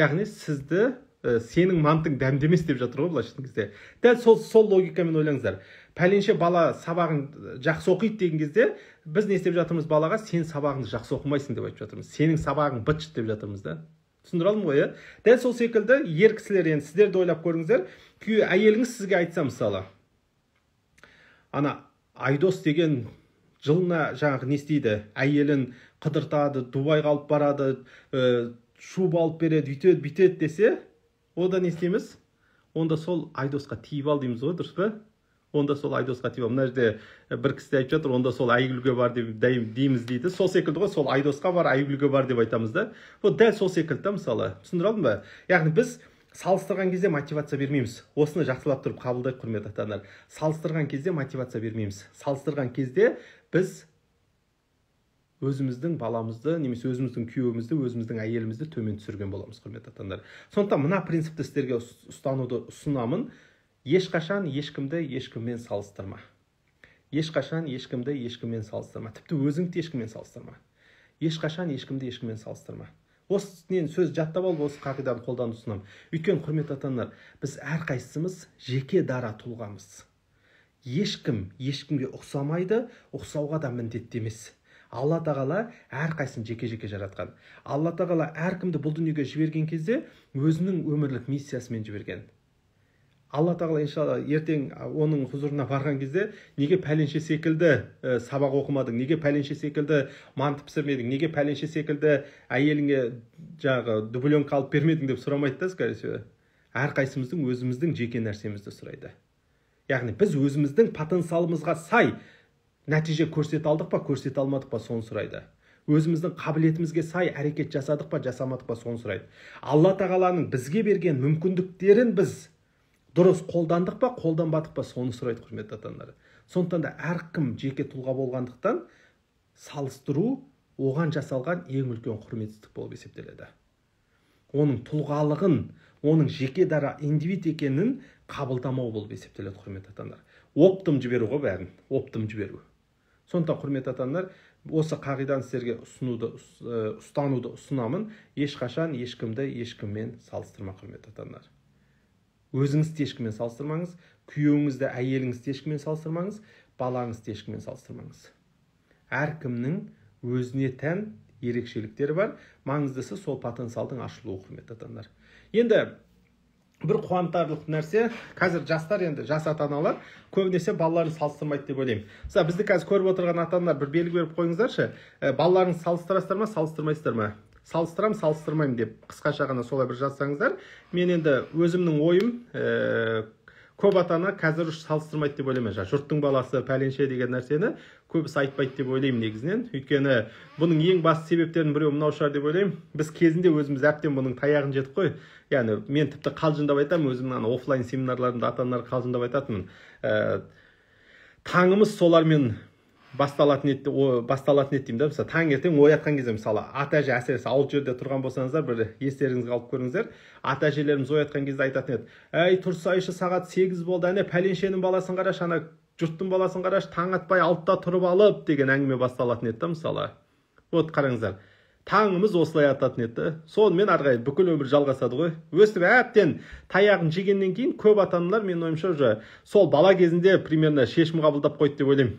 яғни сізді ә, сенің мантың дәмді емес деп жатыр ғой былайша айтқан кезде дәл сол сол логикамен ойлаңыздар пәленше бала сабағын жақсы оқиды деген кезде біз не істеп жатырмыз балаға сен сабағыңды жақсы оқымайсың деп айтып жатырмыз сенің сабағың быт деп жатырмыз да түсіндіре алдым ғой иә дәл сол секілді ер кісілер енді сіздер де ойлап көріңіздер күйеу әйеліңіз сізге айтса мысалы ана айдос деген жылына жаңағы не істейді әйелін қыдыртады дубайға алып барады ә, шуба алып береді үйтеді бүйтеді десе одан не істейміз онда сол айдосқа тиіп ал дейміз ғой дұрыс па онда сол айдосқа типа мына жерде бір кісі айтып жатыр онда сол айгүлге бар деп дейміз дейді сол секілді ғой сол айдосқа бар айгүлге бар деп айтамыз да вот дәл сол секілді да мысалы түсіндіре алдым ба яғни біз салыстырған кезде мотивация бермейміз осыны жақсылап тұрып қабылдайық құрметті ата аналар салыстырған кезде мотивация бермейміз салыстырған кезде біз өзіміздің баламызды немесе өзіміздің күйеуімізді өзіміздің әйелімізді төмен түсірген боламыз құрметті ата аналар сондықтан мына принципті сіздерге ұстануды ұсынамын ешқашан ешкімді ешкіммен салыстырма ешқашан ешкімді ешкіммен салыстырма тіпті өзіңді ешкіммен салыстырма ешқашан ешкімді ешкіммен салыстырма Осынен сөз жаттап алып осы қағиданы қолдануды ұсынамын өйткені құрметті ата аналар біз әрқайсымыз жеке дара тұлғамыз ешкім ешкімге ұқсамайды ұқсауға да міндетті емес алла тағала әрқайсысын жеке жеке жаратқан алла тағала әркімді бұл дүниеге жіберген кезде өзінің өмірлік миссиясымен жіберген алла тағала иншалла ертең оның құзырына барған кезде неге пәленше секілді ә, сабақ оқымадың неге пәленше секілді манты пісірмедің неге пәленше секілді әйеліңе жаңағы дубленка алып бермедің деп сұрамайды да скорее всего әрқайсымыздың өзіміздің жеке нәрсемізді сұрайды яғни біз өзіміздің потенциалымызға сай нәтиже көрсете алдық па көрсете алмадық па соны сұрайды өзіміздің қабілетімізге сай әрекет жасадық па жасамадық па соны сұрайды алла тағаланың бізге берген мүмкіндіктерін біз дұрыс қолдандық па қолданбадық па соны сұрайды құрметті ата аналар сондықтан да әркім жеке тұлға болғандықтан салыстыру оған жасалған ең үлкен құрметсіздік болып есептеледі оның тұлғалығын оның жеке дара индивид екенін қабылдамау болып есептеледі құрметті ата аналар оптом жіберу ғой бәрін оптом жіберу сондықтан құрметті ата аналар осы қағиданы сіздерге ұсынуды ұстануды ұсынамын ешқашан ешкімді ешкіммен салыстырма құрметті ата аналар өзіңізді ешкіммен салыстырмаңыз күйеуіңізді әйеліңізді ешкіммен салыстырмаңыз балаңызды ешкіммен салыстырмаңыз әркімнің өзіне тән ерекшеліктері бар маңыздысы сол потенциалдың ашылуы құрметті адамдар енді бір қуантарлық нәрсе қазір жастар енді жас ата аналар көбінесе балаларын салыстырмайды деп ойлаймын мысалы бізді қазір көріп отырған ата аналар бір белгі беріп қойыңыздаршы э, балаларыңызды салыстырасыздар ма салыстырмайсыздар ма салыстырам салыстырмаймын деп қысқаша ғана солай бір жазсаңыздар мен енді өзімнің ойым ә, көп ата ана қазір салыстырмайды деп ойлаймын жаңағы жұрттың баласы пәленше деген нәрсені көбісі айтпайды деп ойлаймын негізінен өйткені бұның ең басты себептерінің біреуі мынау шығар деп ойлаймын біз кезінде өзіміз әбден бұның таяғын жедік қой яғни мен тіпті қалжыңдап айтамын өзімнің ана оффлайн семинарларымда ата аналар қалжыңдап айтатынмын ә, таңымыз солармен басталатын еді басталатын еді деймін да мысалы таңертең оятқан кезде мысалы ата әже әсіресе ауыл жерде тұрған болсаңыздар бір естеріңізге алып көріңіздер ата әжелеріміз оятқан кезде айтатын еді әй тұрсайшы сағат сегіз болды әне пәленшенің баласын қарашы ана жұрттың баласын қарашы таң атпай алтыда тұрып алып деген әңгіме басталатын еді да мысалы вот қараңыздар таңымыз осылай ататын еді да сонымен ары қарай бүкіл өмір жалғасады ғой өстіп әбден таяғын жегеннен кейін көп ата аналар менің ойымша уже сол бала кезінде примерно шешім қабылдап қойды деп ойлаймын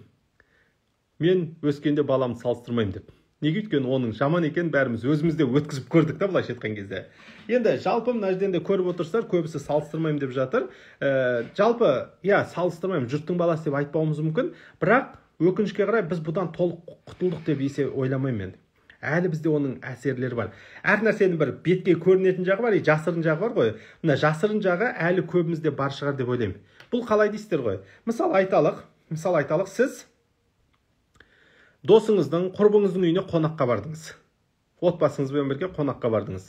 мен өскенде баламды салыстырмаймын деп неге өйткені оның жаман екенін бәріміз де өткізіп көрдік та былайша айтқан кезде енді жалпы мына жерден де көріп отырсыздар көбісі салыстырмаймын деп жатыр ә, жалпы иә салыстырмаймын жұрттың баласы деп айтпауымыз мүмкін бірақ өкінішке қарай біз бұдан толық құтылдық деп есе ойламаймын мен әлі бізде оның әсерлері бар әр нәрсенің бір бетке көрінетін жағы бар и жасырын жағы бар ғой мына жасырын жағы әлі көбімізде бар шығар деп ойлаймын бұл қалай дейсіздер ғой мысалы айталық мысалы айталық сіз досыңыздың құрбыңыздың үйіне қонаққа бардыңыз отбасыңызбен бірге қонаққа бардыңыз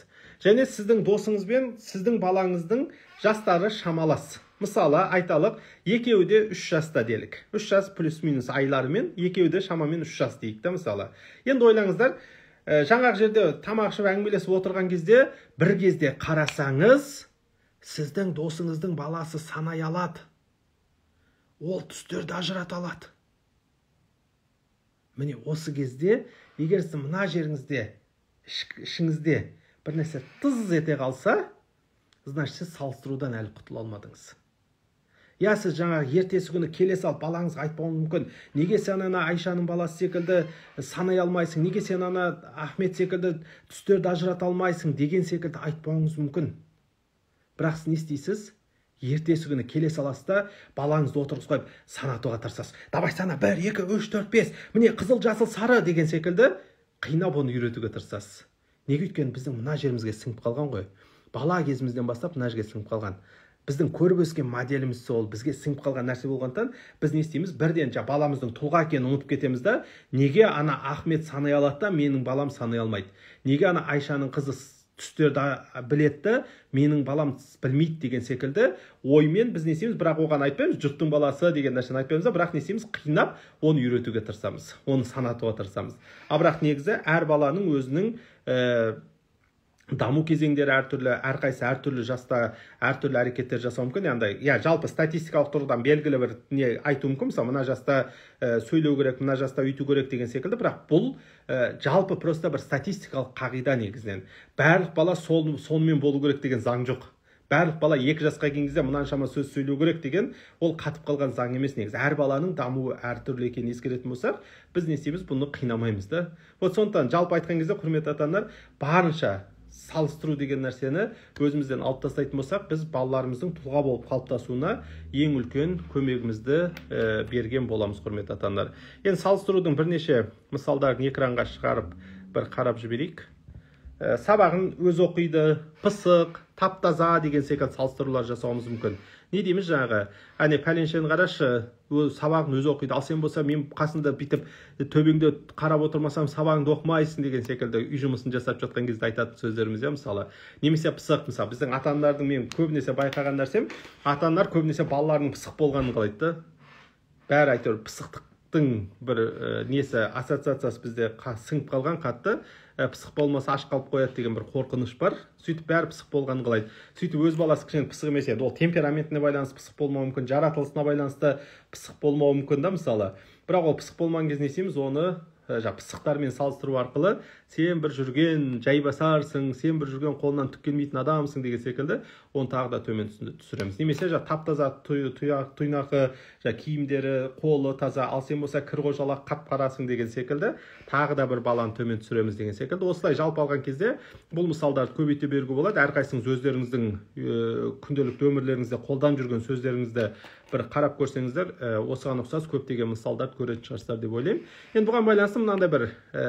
және сіздің досыңыз сіздің балаңыздың жастары шамалас мысалы айталық екеуі де үш жаста делік үш жас плюс минус айларымен екеуі де шамамен үш жас дейік та мысалы енді ойлаңыздар ә, э, жаңағы жерде тамақ ішіп әңгімелесіп отырған кезде бір кезде қарасаңыз сіздің досыңыздың баласы санай алады ол түстерді ажырата алады міне осы кезде егер сіз мына жеріңізде ішіңізде бір нәрсе тыз ете қалса значит сіз салыстырудан әлі құтыла алмадыңыз иә сіз жаңағы ертесі күні келе салып балаңызға айтпауыңыз мүмкін неге сен ана айшаның баласы секілді санай алмайсың неге сен ана ахмет секілді түстерді ажырата алмайсың деген секілді айтпауыңыз мүмкін бірақ сіз не істейсіз ертесі күні келе саласыз да балаңызды отырғызып қойып санатуға тырысасыз давай сана бір екі үш төрт бес міне қызыл жасыл сары деген секілді қинап оны үйретуге тырысасыз неге өйткені біздің мына жерімізге сіңіп қалған ғой бала кезімізден бастап мына жерге сіңіп қалған біздің көріп өскен моделіміз сол бізге сіңіп қалған нәрсе болғандықтан біз не істейміз бірден жаңағы баламыздың тұлға екенін ұмытып кетеміз да неге ана ахмет санай алады да менің балам санай алмайды неге ана айшаның қызы түстерді білетті менің балам білмейді деген секілді оймен біз не істейміз бірақ оған айтпаймыз жұрттың баласы деген нәрсені айтпаймыз да бірақ не істейміз қинап оны үйретуге тырысамыз оны санатуға тырысамыз ал бірақ негізі әр баланың өзінің э, даму кезеңдері әртүрлі әрқайсысы әртүрлі жаста әртүрлі әрекеттер жасау мүмкін яғни иә жалпы статистикалық тұрғыдан белгілі бір не айту мүмкін мысалы мына жаста ә, сөйлеу керек мына жаста өйту керек деген секілді бірақ бұл ә, жалпы просто бір статистикалық қағида негізінен барлық бала сол сонымен болу керек деген заң жоқ барлық бала екі жасқа келген кезде мынаншама сөз сөйлеу керек деген ол қатып қалған заң емес негізі әр баланың дамуы әртүрлі екенін ескеретін болсақ біз не істейміз бұны қинамаймыз да вот сондықтан жалпы айтқан кезде құрметті ата аналар барынша салыстыру деген нәрсені өзімізден алып тастайтын болсақ біз балаларымыздың тұлға болып қалыптасуына ең үлкен көмегімізді берген боламыз құрметті ата аналар енді салыстырудың бірнеше мысалдарын экранға шығарып бір қарап жіберейік ә, сабағын өзі оқиды пысық тап таза деген секілді салыстырулар жасауымыз мүмкін не дейміз жаңағы әне пәленшені қарашы өз, сабағын өзі оқиды ал сен болса мен қасында бүйтіп э, төбеңде қарап отырмасам сабағыңды оқымайсың деген секілді үй жұмысын жасап жатқан кезде айтатын сөздеріміз иә мысалы немесе пысық мысалы біздің ата аналардың мен көбінесе байқаған нәрсем ата аналар көбінесе балаларының пысық болғанын қалайды да бәрі әйтеуір пысықтықтың бір ә, несі ассоциациясы бізде қа, сіңіп қалған қатты Э, пысық болмаса аш қалып қояды деген бір қорқыныш бар сөйтіп бәрі пысық болғанын қалайды сөйтіп өз баласы кішкене пысық емес еді ол темпераментіне байланысты пысық болмауы мүмкін жаратылысына байланысты пысық болмауы мүмкін да мысалы бірақ ол пысық болмаған кезде не істейміз оны э, жаңағы пысықтармен салыстыру арқылы сен бір жүрген жайбасарсың сен бір жүрген қолынан түк келмейтін адамсың деген секілді оны тағы да төмен түсіреміз немесе жаңағы тап таза тұйнақы жаңағы киімдері қолы таза ал сен болса кір қожалақ қап қарасың деген секілді тағы да бір баланы төмен түсіреміз деген секілді осылай жалпы алған кезде бұл мысалдарды көбейте беруге болады әрқайсыңыз өздеріңіздің ә, күнделікті өмірлеріңізде қолданып жүрген сөздеріңізді бір қарап көрсеңіздер осыған ұқсас көптеген мысалдарды көретін шығарсыздар деп ойлаймын енді бұған байланысты мынандай бір ә,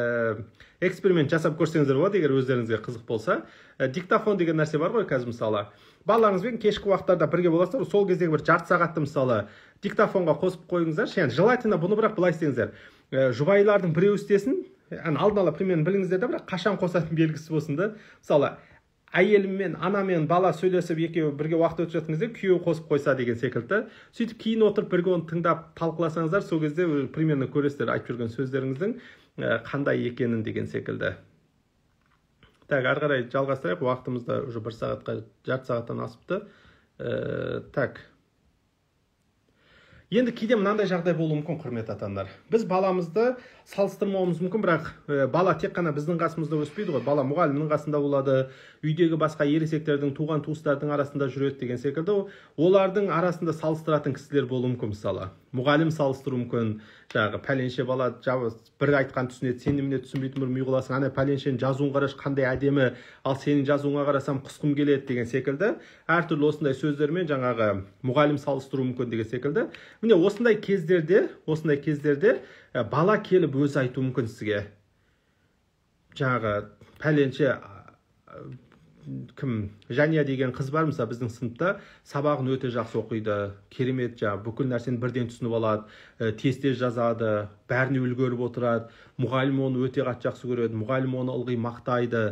эксперимент жасап көрсеңіздер болады егер өздеріңізге қызық болса ә, диктофон деген нәрсе бар ғой қазір мысалы балаларыңызбен кешкі уақыттарда бірге боласыздар сол кездегі бір жарты сағатты мысалы диктофонға қосып қойыңыздаршы яғни желательно бұны бірақ былай істеңіздер ә, жұбайлардың біреуі істесін алдын ала примерно біліңіздер да бірақ қашан қосатын белгісі болсын да мысалы әйелімен ана мен бала сөйлесіп екеуі бірге уақыт өтіп жатқан кезде күйеуі қосып қойса деген секілді сөйтіп кейін отырып бірге оны тыңдап талқыласаңыздар сол кезде э, примерно көресіздер айтып жүрген сөздеріңіздің Э, қандай екенін деген секілді так ары қарай жалғастырайық уақытымызда уже бір сағатқа жарты сағаттан асыпты ә, так енді кейде мынандай жағдай болуы мүмкін құрметті ата біз баламызды салыстырмауымыз мүмкін бірақ э, бала тек қана біздің қасымызда өспейді ғой бала мұғалімнің қасында болады үйдегі басқа ересектердің туған туыстардың арасында жүреді деген секілді олардың арасында салыстыратын кісілер болуы мүмкін мысалы мұғалім салыстыру мүмкін жаңағы пәленше бала бір айтқан түсінеді сен немене түсінбейтін бір ми қыласың ана пәленшенің жазуын қарашы қандай әдемі ал сенің жазуыңа қарасам құсқым келеді деген секілді әртүрлі осындай сөздермен жаңағы мұғалім салыстыру мүмкін деген секілді міне осындай кездерде осындай кездерде бала келіп өзі айтуы мүмкін сізге жаңағы пәленше кім жәния деген қыз бар мысалы біздің сыныпта сабағын өте жақсы оқиды керемет жаңағы бүкіл нәрсені бірден түсініп алады ә, тез тез жазады бәріне үлгеріп отырады мұғалім оны өте қатты жақсы көреді мұғалім оны ылғи мақтайды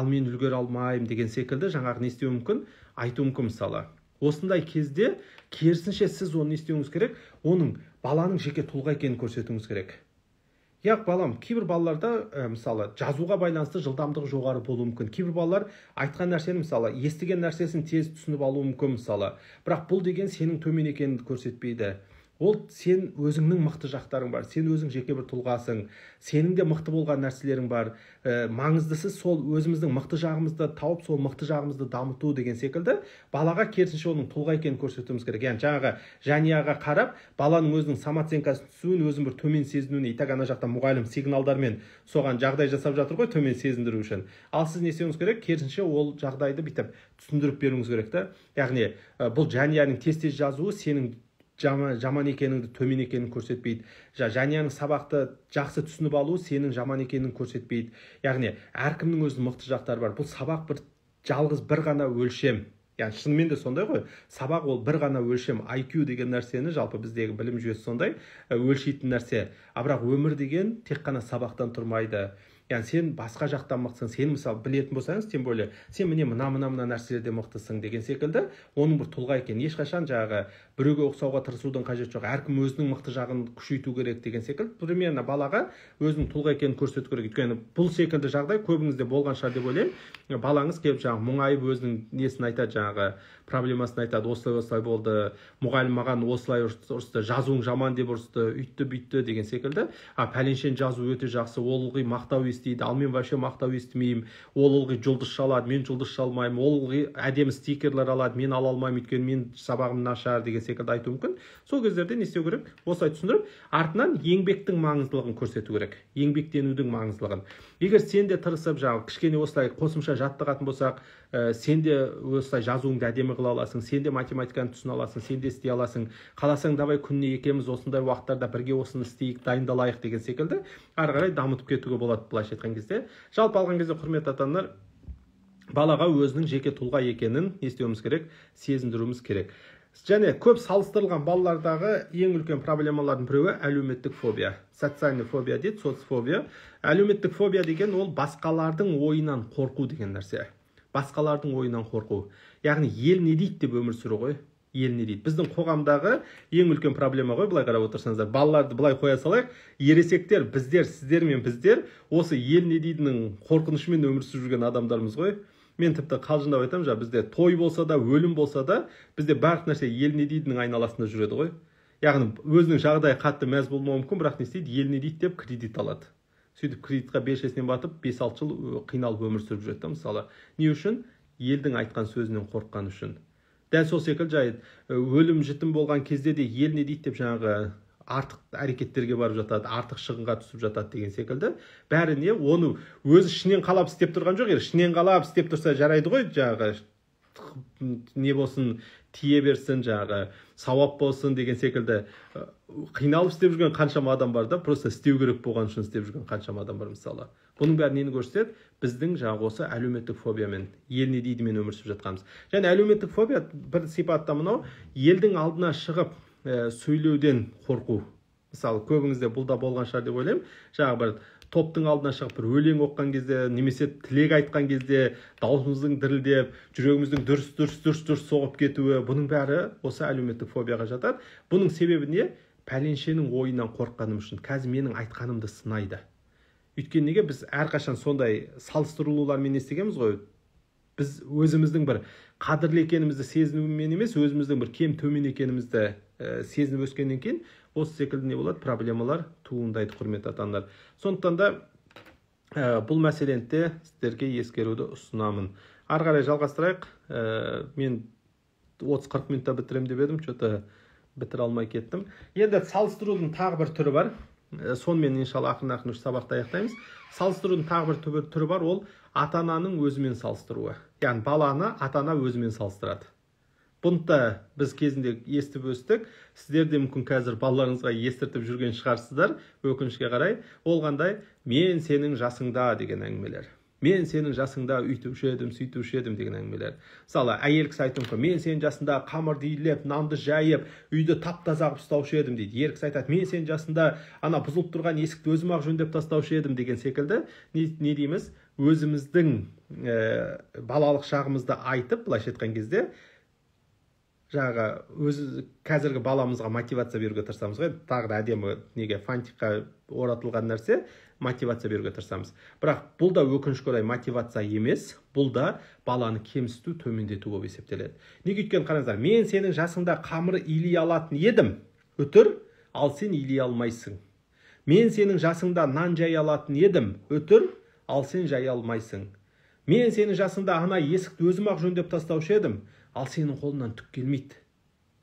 ал мен үлгере алмаймын деген секілді жаңағы не істеуі мүмкін айтуы мүмкін мысалы осындай кезде керісінше сіз оны не істеуіңіз керек оның баланың жеке тұлға екенін көрсетуіңіз керек иә балам кейбір балаларда э, мысалы жазуға байланысты жылдамдығы жоғары болуы мүмкін кейбір балалар айтқан нәрсені мысалы естіген нәрсесін тез түсініп алуы мүмкін мысалы бірақ бұл деген сенің төмен екенін көрсетпейді ол сен өзіңнің мықты жақтарың бар сен өзің жеке бір тұлғасың сенің де мықты болған нәрселерің бар ә, маңыздысы сол өзіміздің мықты жағымызды тауып сол мықты жағымызды дамыту деген секілді балаға керісінше оның тұлға екенін көрсетуіміз керек яғни жаңағы жанияға қарап баланың өзінің самооценкасын түсуін өзін бір төмен сезінуін и так ана жақта мұғалім сигналдармен соған жағдай жасап жатыр ғой төмен сезіндіру үшін ал сіз не істеуіңіз керек керісінше ол жағдайды бүйтіп түсіндіріп беруіңіз керек та яғни э, бұл жанияның тез тез жазуы сенің жаман екеніңді төмен екенін көрсетпейді жанұяның сабақты жақсы түсініп алуы сенің жаман екенін көрсетпейді яғни әркімнің өзінің мықты жақтары бар бұл сабақ бір жалғыз бір ғана өлшем яғни шынымен де сондай ғой сабақ ол бір ғана өлшем IQ деген нәрсені жалпы біздегі білім жүйесі сондай өлшейтін нәрсе ал бірақ өмір деген тек қана сабақтан тұрмайды яғни сен басқа жақтан мықтысың сен мысалы білетін болсаңыз тем более сен міне мына мына мына нәрселерде мықтысың деген секілді оның бір тұлға екен ешқашан жаңағы біреуге ұқсауға тырысудың қажеті жоқ әркім өзінің мықты жағын күшейту керек деген секілді примерно балаға өзінің тұлға екенін көрсету керек өйткені бұл секілді жағдай көбіңізде болған шығар деп ойлаймын балаңыз келіп жаңағы мұңайып өзінің несін айтады жаңағы проблемасын айтады осылай осылай болды мұғалім маған осылай ұрысты жазуың жаман деп ұрысты үйтті бүйтті деген секілді а пәленшенің жазуы өте жақсы ол ылғи мақтау естиді ал мен вообще мақтау естімеймін ол ылғи жұлдыз шалады мен жұлдыз шалмаймын ол ылғи әдемі стикерлер алады мен ала алмаймын өйткені менің сабағым нашар деген секілді айтуы мүмкін сол кездерде не істеу керек осылай түсіндіріп артынан еңбектің маңыздылығын көрсету керек еңбектенудің маңыздылығын егер сен де тырысып жаңағы кішкене осылай қосымша жаттығатын болсақ ә, сен де осылай жазуыңды әдемі қыла аласың сен де математиканы түсіне аласың сен де істей аласың қаласаң давай күніне екеуміз осындай уақыттарда бірге осыны істейік дайындалайық деген секілді ары қарай дамытып кетуге болады былайша айтқан кезде жалпы алған кезде құрметті ата аналар балаға өзінің жеке тұлға екенін не істеуіміз керек сезіндіруіміз керек және көп салыстырылған балалардағы ең үлкен проблемалардың біреуі әлеуметтік фобия социальный фобия дейді соцфобия әлеуметтік фобия деген ол басқалардың ойынан қорқу деген нәрсе басқалардың ойынан қорқу яғни ел не дейді деп өмір сүру ғой ел не дейді біздің қоғамдағы ең үлкен проблема ғой былай қарап отырсаңыздар балаларды былай қоя салайық ересектер біздер сіздер мен біздер осы ел не дейдінің қорқынышымен өмір сүріп жүрген адамдармыз ғой мен тіпті қалжыңдап айтамын жаңағы бізде той болса да өлім болса да бізде барлық нәрсе ел не дейдінің айналасында жүреді ғой яғни өзінің жағдайы қатты мәз болмауы мүмкін бірақ не істейді ел не дейді деп кредит алады сөйтіп кредитқа белшесінен батып бес алты жыл қиналып өмір сүріп жүреді да мысалы не үшін елдің айтқан сөзінен қорыққаны үшін дәл сол секілді жаңағы өлім жітім болған кезде де ел не дейді деп жаңағы артық әрекеттерге барып жатады артық шығынға түсіп жатады деген секілді бәріне оны өзі ішінен қалап істеп тұрған жоқ егер ішінен қалап істеп тұрса жарайды ғой жаңағы не болсын тие берсін жаңағы сауап болсын деген секілді қиналып істеп жүрген қаншама адам бар да просто істеу керек болған үшін істеп жүрген қаншама адам бар мысалы бұның бәрі нені көрсетеді біздің жаңағы осы әлеуметтік фобиямен ел не дейді мен өмір сүріп жатқанымыз және әлеуметтік фобия бір сипатта мынау елдің алдына шығып ә, сөйлеуден қорқу мысалы көбіңізде бұл да болған шығар деп ойлаймын жаңағы бір топтың алдына шығып бір өлең оқыған кезде немесе тілек айтқан кезде даусымыздың дірілдеп жүрегіміздің дүрс дүрс дүрс дүрс соғып кетуі бұның бәрі осы әлеуметтік фобияға жатады бұның себебі не пәленшенің ойынан қорыққаным үшін қазір менің айтқанымды сынайды өйткені неге біз әрқашан сондай салыстырулармен естігенбіз ғой біз өзіміздің бір қадірлі екенімізді сезінумен емес өзіміздің бір кем төмен екенімізді ә, сезініп өскеннен кейін осы секілді не болады проблемалар туындайды құрметті ата аналар сондықтан да ә, бұл мәселені де сіздерге ескеруді ұсынамын ары қарай жалғастырайық ә, мен 30-40 минутта бітіремін деп едім че то бітіре алмай кеттім енді салыстырудың тағы бір түрі бар ә, сонымен иншалла ақырын ақырын үш сабақты аяқтаймыз салыстырудың тағы бір түрі бар ол ата ананың өзімен салыстыруы яғни баланы ата ана өзімен салыстырады бұны да біз кезінде естіп өстік сіздер де мүмкін қазір балаларыңызға естіртіп жүрген шығарсыздар өкінішке қарай ол қандай мен сенің жасыңда деген әңгімелер мен сенің жасыңда үйтуші едім сөйтуші едім деген әңгімелер мысалы әйел кісі айтуы мүмкін мен сенің жасыңда қамырды илеп нанды жайып үйді тап таза қылып ұстаушы едім дейді ер кісі айтады мен сенің жасыңда ана бұзылып тұрған есікті өзім ақ жөндеп тастаушы едім деген секілді не, не дейміз өзіміздің ә, балалық шағымызды айтып былайша айтқан кезде жаңағы өзі қазіргі баламызға мотивация беруге тырысамыз ғой тағы да әдемі неге фантикқа оратылған нәрсе мотивация беруге тырысамыз бірақ бұл да өкінішке орай мотивация емес бұл да баланы кемсіту төмендету болып есептеледі неге өйткені қараңыздар мен сенің жасыңда қамыр илей алатын едім үтір ал сен илей алмайсың мен сенің жасыңда нан жай алатын едім үтір ал сен жай алмайсың мен сенің жасыңда ана есікті өзім ақ жөндеп тастаушы едім ал сенің қолыңнан түк келмейді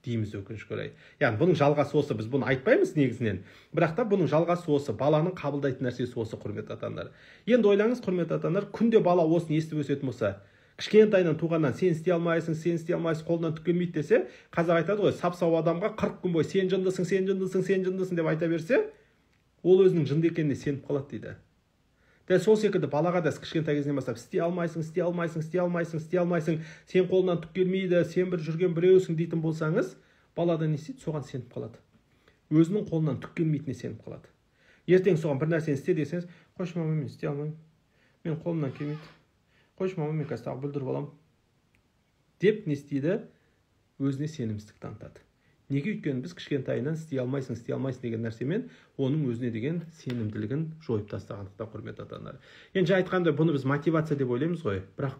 дейміз өкінішке орай яғни бұның жалғасы осы біз бұны айтпаймыз негізінен бірақ та бұның жалғасы осы баланың қабылдайтын нәрсесі осы құрметті ата аналар енді ойлаңыз құрметті ата аналар күнде бала осыны естіп өсетін болса кішкентайынан туғаннан сен істей алмайсың сен істей алмайсың қолыңнан түк келмейді десе қазақ айтады ғой сап сау адамға қырық күн бойы сен жындысың сен жындысың сен жындысың деп айта берсе ол өзінің жынды екеніне сеніп қалады дейді дәл сол секілді балаға да кішкентай кезінен бастап істей алмайсың істей алмайсың істей алмайсың істей алмайсың сен қолынан түк келмейді сен бір жүрген біреусің дейтін болсаңыз балада не істейді соған сеніп қалады өзінің қолынан түк келмейтініне сеніп қалады ертең соған бір нәрсені істе десеңіз қойшы мама мен істей алмаймын мен қолымнан келмейді қойшы мама мен қазір тағы бүлдіріп аламын деп не істейді өзіне сенімсіздік танытады неге өйткені біз кішкентайынан істей алмайсың істей алмайсың деген нәрсемен оның өзіне деген сенімділігін жойып тастағандықтан құрметті ата аналар енді жаңа айтқандай бұны біз мотивация деп ойлаймыз ғой бірақ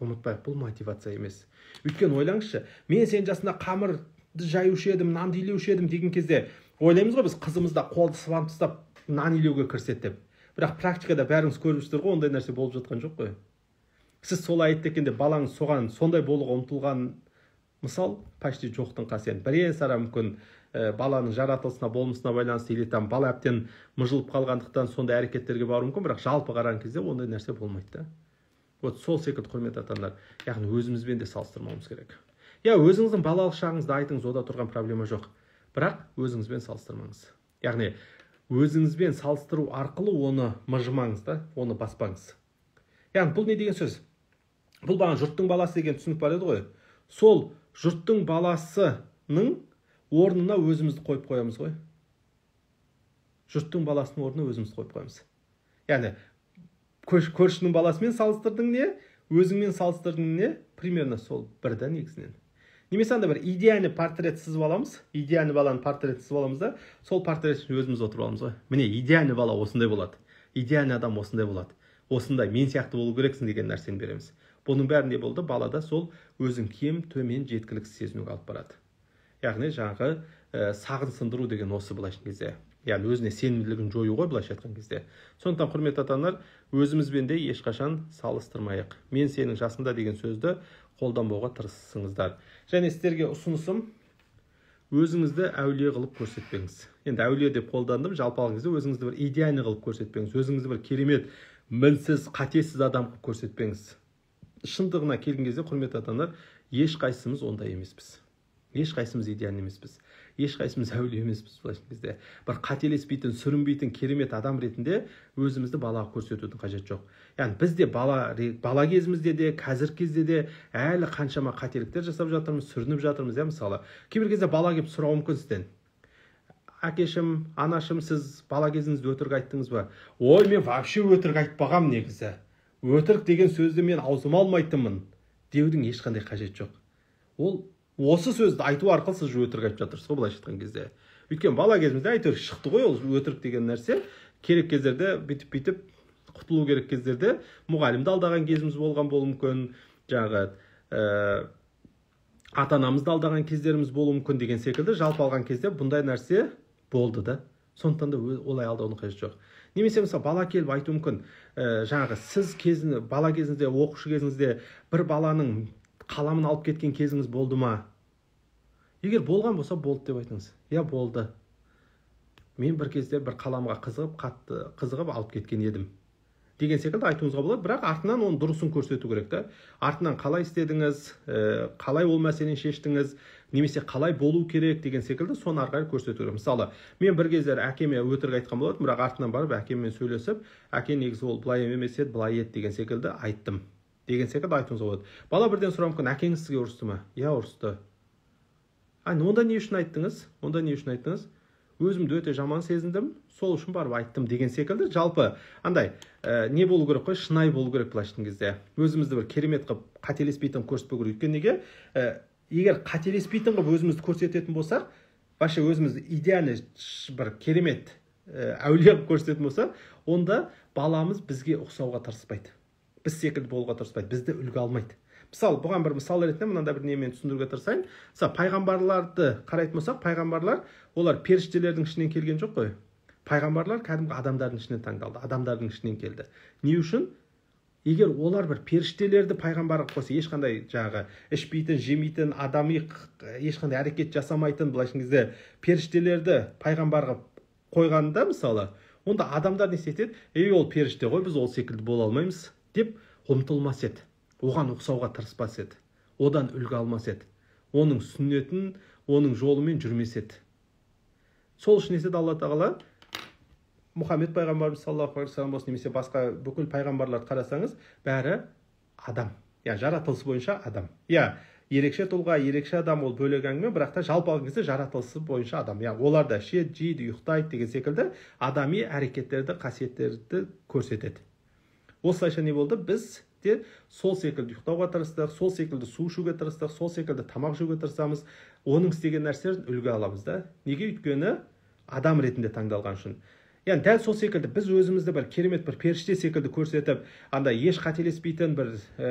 ұмытпайық бұл мотивация емес өйткені ойлаңызшы мен сен жасында қамырды жаюшы едім нанды илеуші едім деген кезде ойлаймыз ғой біз қызымызда қолды сыбанып тастап нан илеуге кіріседі деп бірақ практикада бәріңіз көріп жүрсіздер ғой ондай нәрсе болып жатқан жоқ қой сіз солай айтты екен деп балаңыз соған сондай болуға ұмтылған мысал почти жоқтың қасиет бірен сара мүмкін ә, баланың жаратылысына болмысына байланысты или там бала әбден мыжылып қалғандықтан сондай әрекеттерге баруы мүмкін бірақ жалпы қараған кезде ондай нәрсе болмайды да вот сол секілді құрметті ата аналар яғни өзімізбен де салыстырмауымыз керек иә өзіңіздің балалық шағыңызды айтыңыз ода тұрған проблема жоқ бірақ өзіңізбен салыстырмаңыз яғни өзіңізбен салыстыру арқылы оны мыжымаңыз да оны баспаңыз яғни бұл не деген сөз бұл бағана жұрттың баласы деген түсінік бар еді ғой сол жұрттың баласының орнына өзімізді қойып қоямыз ғой жұрттың баласының орнына өзімізді қойып қоямыз яғни көршінің баласымен салыстырдың не өзіңмен салыстырдың не примерно сол бір да негізінен немесе андай бір идеальный портрет сызып аламыз идеальный баланың портретін сызып аламыз да сол портрет өзіміз отырып аламыз ғой міне идеальный бала осындай болады идеальный адам осындай болады осындай мен сияқты болу керексің деген нәрсені береміз бұның бәрі не болды балада сол өзін кем төмен жеткіліксіз сезінуге алып барады яғни жаңағы ә, сағын сындыру деген осы былайша айтқан кезде яғни өзіне сенімділігін жою ғой былайша айтқан кезде сондықтан құрметті ата аналар өзімізбен де ешқашан салыстырмайық мен сенің жасыңда деген сөзді қолданбауға тырысыңыздар және сіздерге ұсынысым өзіңізді әулие қылып көрсетпеңіз енді әулие деп қолдандым жалпы алған кезде өзіңізді бір идеальный қылып көрсетпеңіз өзіңізді бір керемет мінсіз қатесіз адам қылып көрсетпеңіз шындығына келген кезде құрметті ата аналар ешқайсымыз ондай емеспіз ешқайсымыз идеальный емеспіз ешқайсымыз әулие емеспіз былайша айтқан кезде бір қателеспейтін сүрінбейтін керемет адам ретінде өзімізді балаға көрсетудің қажет жоқ яғни бізде де бала бала кезімізде де қазіргі кезде де әлі қаншама қателіктер жасап жатырмыз сүрініп жатырмыз иә мысалы кейбір кезде бала келіп сұрауы мүмкін сізден әкешім анашым сіз бала кезіңізде өтірік айттыңыз ба ой мен вообще өтірік айтпағанмын негізі өтірік деген сөзді мен аузыма алмайтынмын деудің ешқандай қажеті жоқ ол осы сөзді айту арқылы сіз өтірік айтып жатырсыз ғой былайша айтқан кезде өйткені бала кезімізде әйтеуір шықты ғой ол өтірік деген нәрсе керек кездерде бүйтіп бүйтіп құтылу керек кездерде мұғалімді алдаған кезіміз болған болуы мүмкін жаңағы ә, э, ата анамызды алдаған кездеріміз болуы мүмкін деген секілді жалпы алған кезде бұндай нәрсе болды да сондықтан да олай алдаудың қажеті жоқ немесе мысалы бала келіп айтуы мүмкін ә, жаңағы сіз кезін бала кезіңізде оқушы кезіңізде бір баланың қаламын алып кеткен кезіңіз болды ма егер болған болса болды деп айтыңыз иә болды мен бір кезде бір қаламға қызығып қатты қызығып алып кеткен едім деген секілді айтуыңызға болады бірақ артынан оның дұрысын көрсету керек та артынан қалай істедіңіз ә, қалай ол мәселені шештіңіз немесе қалай болу керек деген секілді соны ары қарай көрсету керек мысалы мен бір кездері әкеме өтірік айтқан болатынмын бірақ артынан барып әкеммен сөйлесіп әке негізі ол былай емес еді былай еді деген секілді айттым деген секілді айтуыңызға болады бала бірден сұрауы мүмкін әкеңіз сізге ұрысты ма иә ұрысты онда не үшін айттыңыз онда не үшін айттыңыз өзімді өте жаман сезіндім сол үшін барып айттым деген секілді жалпы андай э, не болу керек қой шынайы болу керек былайша айтқан кезде өзімізді бір керемет қылып қателеспейтін көрсетпеу керек өйткені неге э, егер қателеспейтін қылып өзімізді көрсететін болсақ вообще өзімізді идеальный бір керемет ә, әулие қылып көрсететін болсақ онда баламыз бізге ұқсауға тырыспайды біз секілді болуға тырыспайды бізді үлгі алмайды мысалы бұған бір мысал ретінде мынандай бір немен түсіндіруге тырысайын мысалы пайғамбарларды қарайтын болсақ пайғамбарлар олар періштелердің ішінен келген жоқ қой пайғамбарлар кәдімгі адамдардың ішінен таңдалды адамдардың ішінен келді не үшін егер олар бір періштелерді пайғамбар қылып қойса ешқандай жаңағы ішпейтін жемейтін адами ешқандай әрекет жасамайтын былайша айтқан кезде періштелерді пайғамбар қылып қойғанда мысалы онда адамдар не істетеді ей ол періште ғой біз ол секілді бола алмаймыз деп ұмтылмас еді оған ұқсауға тырыспас еді одан үлгі алмас еді оның сүннетін оның жолымен жүрмес еді сол үшін естеді алла тағала мұхаммед пайғамбарымыз саллаллаху алейхи вассалам болсын немесе басқа бүкіл пайғамбарларды қарасаңыз бәрі адам иә жаратылысы бойынша адам иә ерекше тұлға ерекше адам ол бөлек әңгіме бірақ та жалпы алған кезде жаратылысы бойынша адам иә олар да ішеді жейді ұйықтайды деген секілді адами әрекеттерді қасиеттерді көрсетеді осылайша не болды біз сол секілді ұйықтауға тырыстық сол секілді су ішуге тырыстық сол секілді тамақ жеуге тырысамыз оның істеген нәрселерін үлгі аламыз да неге өйткені адам ретінде таңдалған үшін яғни дәл сол секілді біз өзімізді бір керемет бір періште секілді көрсетіп андай еш қателеспейтін бір ә,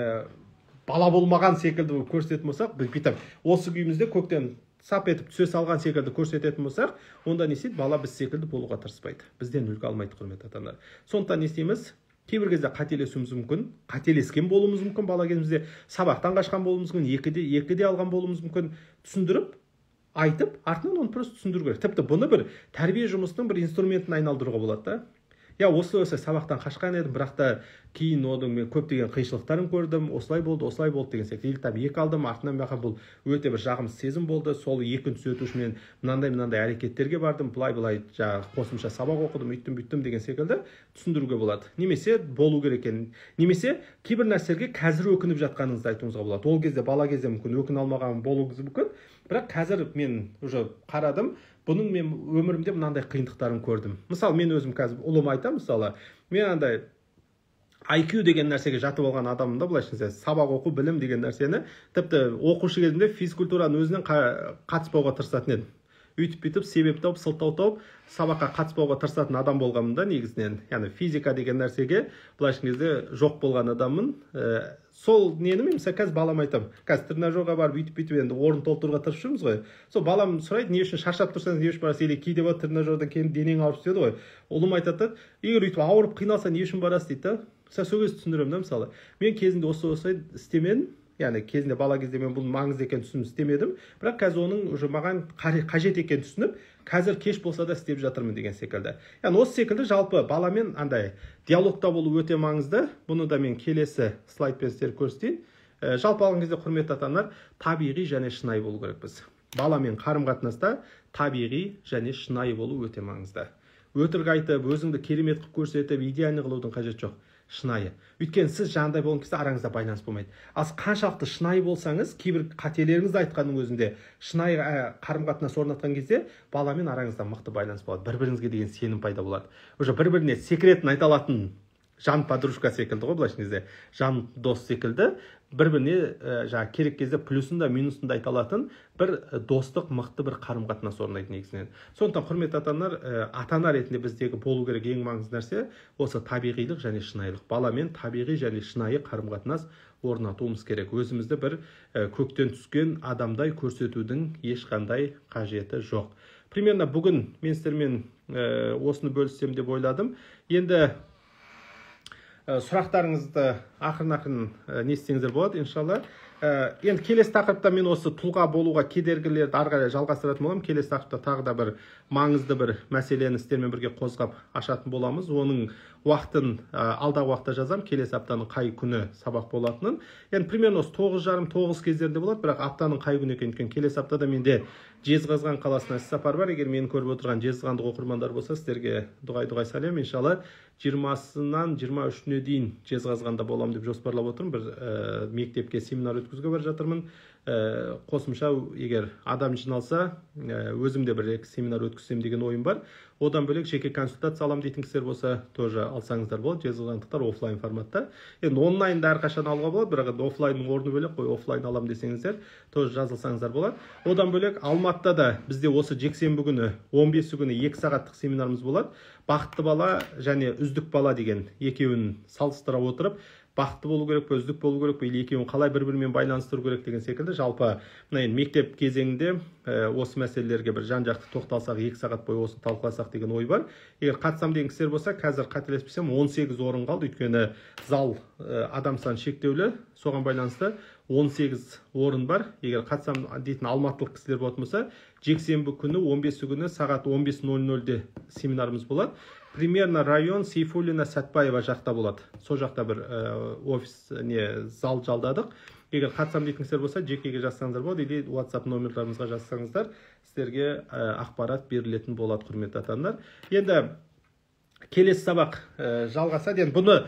бала болмаған секілді көрсететін болсақ бүйтіп осы күйімізде көктен сап етіп түсе салған секілді көрсететін болсақ онда не істейді бала біз секілді болуға тырыспайды бізден үлгі алмайды құрметті ата аналар сондықтан не істейміз кейбір кезде қателесуіміз мүмкін қателескен болуымыз мүмкін бала кезімізде сабақтан қашқан болуымыз мүмкін екіде екіде алған болуымыз мүмкін түсіндіріп айтып артынан оны просто түсіндіру керек тіпті бұны бір тәрбие жұмысының бір инструментіне айналдыруға болады да иә осы осы сабақтан қашқан едім бірақ та кейін оның мен көптеген қиыншылықтарын көрдім осылай болды осылай болды деген сияқты или там екі алдым артынан бақан бұл өте бір жағымсыз сезім болды сол екін түзету үшін мен мынандай мынандай әрекеттерге бардым былай былай жаңағы қосымша сабақ оқыдым үйттім бүйттім деген секілді түсіндіруге болады немесе болу керек екен немесе кейбір нәрселерге қазір өкініп жатқаныңызды айтуыңызға болады ол кезде бала кезде мүмкін өкіне алмаған болуыңыз мүмкін бірақ қазір мен уже қарадым бұның мен өмірімде мынандай қиындықтарын көрдім мысалы мен өзім қазір ұлыма айтамын мысалы мен андай IQ деген нәрсеге жатып алған адаммын да былайша сабақ оқу білім деген нәрсені тіпті оқушы кезімде физкультураның өзінен қатыспауға тырысатын едім өйтіп бүйтіп себеп тауып сылтау тауып сабаққа қатыспауға тырысатын адам болғанмын да негізінен яғни физика деген нәрсеге былайша кезде жоқ болған адаммын ә, сол нені мен мысалы қазір балама айтамын қазір тренажерға барып өйтіп бүйтіп енді орын толтыруға тырысып жүрміз ғой сол балам сұрайды не үшін шаршап тұрсаңыз не үшін барасыз или кейде болады тренажердан кейін денең ауырып түседі ғой ұлым айтады да егер өйтіп ауырып қиналса не үшін барасыз дейді да сол кезде түсіндіремін да мысалы мен кезінде осы осылай істемедім яғни кезінде бала кезде мен бұның маңызды екенін түсініп істемедім бірақ қазір оның уже маған қажет екенін түсініп қазір кеш болса да істеп жатырмын деген секілді яғни осы секілді жалпы баламен андай диалогта болу өте маңызды бұны да мен келесі слайдпен сіздерге көрсетейін ә, жалпы алған кезде құрметті ата аналар табиғи және шынайы болу керекпіз баламен қарым қатынаста табиғи және шынайы болу өте маңызды өтірік айтып өзіңді керемет қылып көрсетіп идеальный қылудың қажеті жоқ шынайы өйткені сіз жаңағыдай болған кезде араңызда байланыс болмайды ал қаншалықты шынайы болсаңыз кейбір қателеріңізді айтқанның өзінде шынайы ә, қарым қатынас орнатқан кезде баламен араңызда мықты байланыс болады бір біріңізге деген сенім пайда болады уже бір біріне секретін айта алатын жан подружка секілді ғой былайша кезде жан дос секілді бір біріне ә, жаңағы керек кезде плюсын да минусын да айта алатын бір достық мықты бір қарым қатынас орнайды негізінен сондықтан құрметті ата аналар ә, ата ана ретінде біздегі болу керек ең маңызды нәрсе осы табиғилық және шынайылық баламен табиғи және шынайы қарым қатынас орнатуымыз керек өзімізді бір ә, көктен түскен адамдай көрсетудің ешқандай қажеті жоқ примерно бүгін мен сіздермен ә, осыны бөліссем деп ойладым енді Э, сұрақтарыңызды ақырын ақырын э, не істеңіздер болады иншалла э, енді келесі тақырыпта мен осы тұлға болуға кедергілерді ары қарай жалғастыратын боламын келесі тақырыпта тағы да бір маңызды бір мәселені сіздермен бірге қозғап ашатын боламыз оның уақытын ә, алдағы уақытта жазамын келесі аптаның қай күні сабақ болатынын енді примерно осы тоғыз жарым тоғыз кездерінде болады бірақ аптаның қай күні екенін өйткені келесі аптада менде жезқазған қаласына сапар бар егер мені көріп отырған жезқазғандық оқырмандар болса сіздерге дұғай дұғай сәлем иншалла жиырмасынан жиырма үшіне дейін жезқазғанда боламын деп жоспарлап отырмын бір ә, мектепке семинар өткізуге бара жатырмын Э, қосымша егер адам жиналса э, өзім де бір екі семинар өткізсем деген ойым бар одан бөлек жеке консультация аламын дейтін кісілер болса тоже алсаңыздар болады жезқазғандықтар оффлайн форматта енді онлайнды әрқашан алуға болады бірақ енді офлайнның орны бөлек қой офлайн аламын десеңіздер тоже жазылсаңыздар болады одан бөлек алматыда да бізде осы жексенбі күні он бесі күні екі сағаттық семинарымыз болады бақытты бала және үздік бала деген екеуін салыстыра отырып бақытты болу керек пе үздік болу керек пе или екеуін қалай бір бірімен байланыстыру керек деген секілді жалпы мына енді мектеп кезеңінде ә, осы мәселелерге бір жан жақты тоқталсақ екі сағат бойы осыны талқыласақ деген ой бар егер қатысам деген кісілер болса қазір қателеспесем 18 орын қалды өйткені зал ә, адам саны шектеулі соған байланысты 18 орын бар егер қатысам дейтін алматылық кісілер болатын болса жексенбі күні 15 күні сағат 15.00-де семинарымыз болады примерно район сейфуллина сәтбаева жақта болады сол жақта бір ә, офис не зал жалдадық егер қатысамын дейтін болса жекеге жазсаңыздар болады или whatsapp номерларымызға жазсаңыздар сіздерге э, ақпарат берілетін болады құрметті ата енді келесі сабақ ә, э, жалғасады енді бұны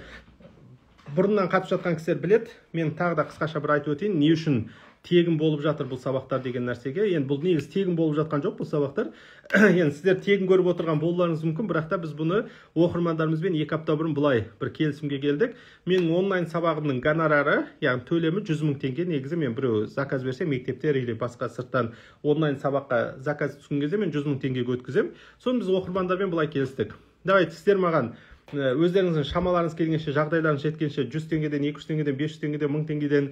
бұрыннан қатысып жатқан кісілер білет мен тағы да қысқаша бір айтып өтейін не үшін тегін болып жатыр бұл сабақтар деген нәрсеге енді бұл негізі тегін болып жатқан жоқ бұл сабақтар [CLEARS THROAT] енді сіздер тегін көріп отырған болуларыңыз мүмкін бірақ та біз бұны оқырмандарымызбен екі апта бұрын былай бір келісімге келдік менің онлайн сабағымның гонорары яғни төлемі жүз мың теңге негізі мен біреу заказ берсе мектептер или басқа сырттан онлайн сабаққа заказ түскен кезде мен жүз мың теңгеге өткіземін соны біз оқырмандармен былай келістік давайте сіздер маған Э, өздеріңіздің шамаларыңыз келгенше жағдайларыңыз жеткенше жүз теңгеден екі жүз теңгеден бес жүз теңгеден мың теңгеден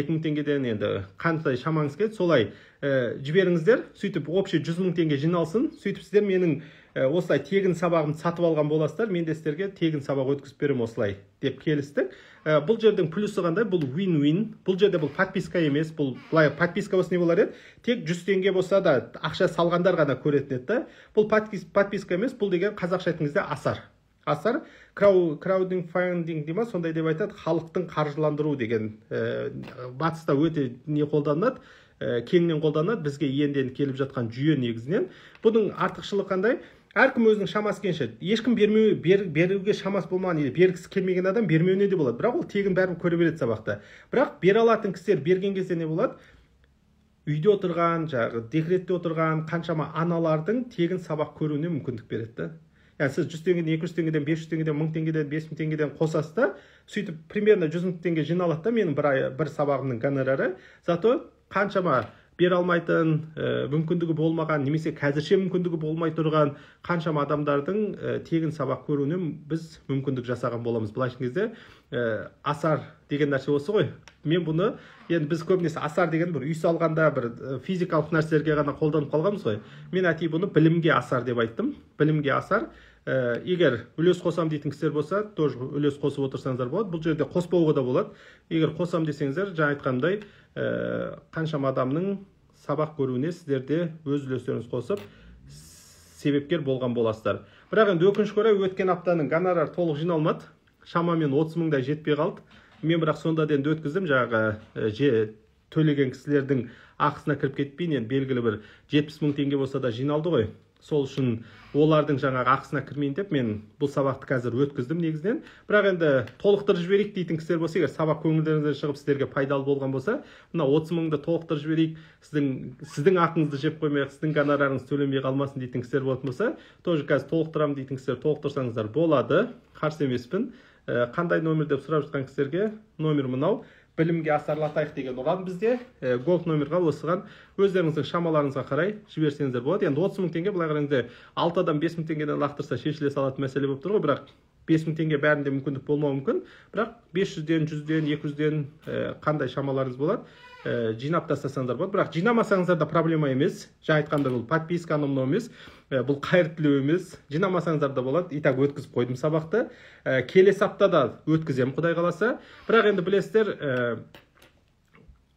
екі мың теңгеден енді қандай шамаңыз келеді солай ә, жіберіңіздер сөйтіп общий жүз мың теңге жиналсын сөйтіп сіздер менің ә, осылай тегін сабағымды сатып алған боласыздар мен де сіздерге тегін сабақ өткізіп беремін осылай деп келістік ә, бұл жердің плюсы қандай бұл win win бұл жерде бұл подписка емес бұл былай подписка болса не болар еді тек жүз теңге болса да ақша салғандар ғана көретін еді да бұл подписка емес бұл деген қазақша айтқан кезде асар асар крау, краудинг дей ма сондай деп айтады халықтың қаржыландыру деген ә, батыста өте не қолданылады ә, кеңінен қолданылады бізге енді енді келіп жатқан жүйе негізінен бұның артықшылығы қандай әркім өзінің шамасы келгенше ешкім бермеу бер, беруге шамасы болмаған бергісі келмеген адам бермеуіне де болады бірақ ол тегін бәрібір көре береді сабақта бірақ бере алатын кісілер берген кезде не болады үйде отырған жаңағы декретте отырған қаншама аналардың тегін сабақ көруіне мүмкіндік береді да яғни сіз жүз теңгеден екі жүз теңгеден бес жүз теңгеден мың теңгеден бес мың теңгеден қосасыз да сөйтіп примерно жүз мың теңге жиналады да менің бір ай бір сабағымның гонорары зато қаншама бере алмайтын ә, мүмкіндігі болмаған немесе қазірше мүмкіндігі болмай тұрған қаншама адамдардың ә, тегін сабақ көруіне біз мүмкіндік жасаған боламыз былайша айтқан кезде ә, асар деген нәрсе осы ғой мен бұны енді біз көбінесе асар деген бір үй салғанда бір физикалық нәрселерге ғана қолданып қалғанбыз ғой мен әдейі бұны білімге асар деп айттым білімге асар Э, егер үлес қосам дейтін кісілер болса тоже үлес қосып отырсаңыздар болады бұл жерде қоспауға да болады егер қосам десеңіздер жаңа айтқандай ә, э, қаншама адамның сабақ көруіне сіздер де өз үлестеріңізді қосып себепкер болған боласыздар бірақ енді өкінішке орай өткен аптаның гонорары толық жиналмады шамамен отыз мыңдай жетпей қалды мен бірақ сонда да енді өткіздім жаңағы э, төлеген кісілердің ақысына кіріп кетпей енді белгілі бір жетпіс мың теңге болса да жиналды ғой сол үшін олардың жаңағы ақысына кірмейін деп мен бұл сабақты қазір өткіздім негізінен бірақ енді толықтырып жіберейік дейтін кісілер болса егер сабақ көңілдеріңізден шығып сіздерге пайдалы болған болса мына отыз мыңды толықтырып жіберейік сіздің сіздің ақыңызды жеп қоймайық сіздің гонорарыңыз төленбей қалмасын дейтін кісілер болатын болса тоже қазір толықтырамын дейтін кісілер толықтырсаңыздар болады қарсы емеспін э, қандай номер деп сұрап жатқан кісілерге номер мынау білімге асарлатайық деген ұран бізде ә, голд номерға осыған өздеріңіздің шамаларыңызға қарай жіберсеңіздер болады енді отыз мың теңге былай қарағанда алты адам бес мың теңгеден лақтырса шешіле салатын мәселе болып тұр ғой бірақ бес мың теңге бәрінде мүмкіндік болмауы мүмкін бірақ бес жүзден жүзден екі жүзден э, қандай шамаларыңыз болады ә, жинап тастасаңыздар болады бірақ жинамасаңыздар да проблема емес жаңа айтқандай бұл подписка анау мынау емес ә, бұл қайыр тілеу емес жинамасаңыздар да болады и так өткізіп қойдым сабақты ә, келесі аптада өткіземін құдай қаласа бірақ енді білесіздер ә,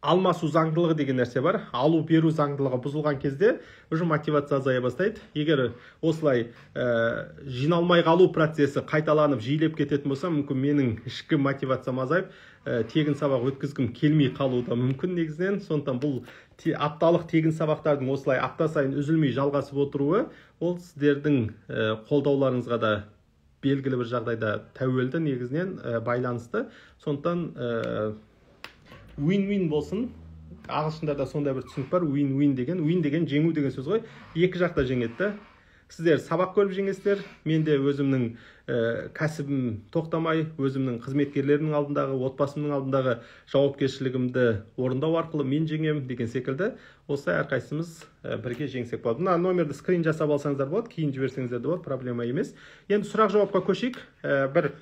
алмасу заңдылығы деген нәрсе бар алу беру заңдылығы бұзылған кезде уже мотивация азая бастайды егер осылай ә, жиналмай қалу процесі қайталанып жиілеп кететін болса мүмкін менің ішкі мотивациям азайып ә, тегін сабақ өткізгім келмей қалуы да мүмкін негізінен сондықтан бұл апталық тегін сабақтардың осылай апта сайын үзілмей жалғасып отыруы ол сіздердің ә, қолдауларыңызға да белгілі бір жағдайда тәуелді негізінен байланысты сондықтан win win болсын ағылшындарда сондай бір түсінік бар win win деген win деген жеңу деген сөз ғой екі жақта жеңеді да сіздер сабақ көріп жеңесіздер мен де өзімнің ә, кәсібім тоқтамай өзімнің қызметкерлерімнің алдындағы отбасымның алдындағы жауапкершілігімді орындау арқылы мен жеңемін деген секілді осылай әрқайсымыз ә, бірге жеңсек болады мына номерді скрин жасап алсаңыздар болады кейін жіберсеңіздер де болады проблема емес енді сұрақ жауапқа көшейік ә, бір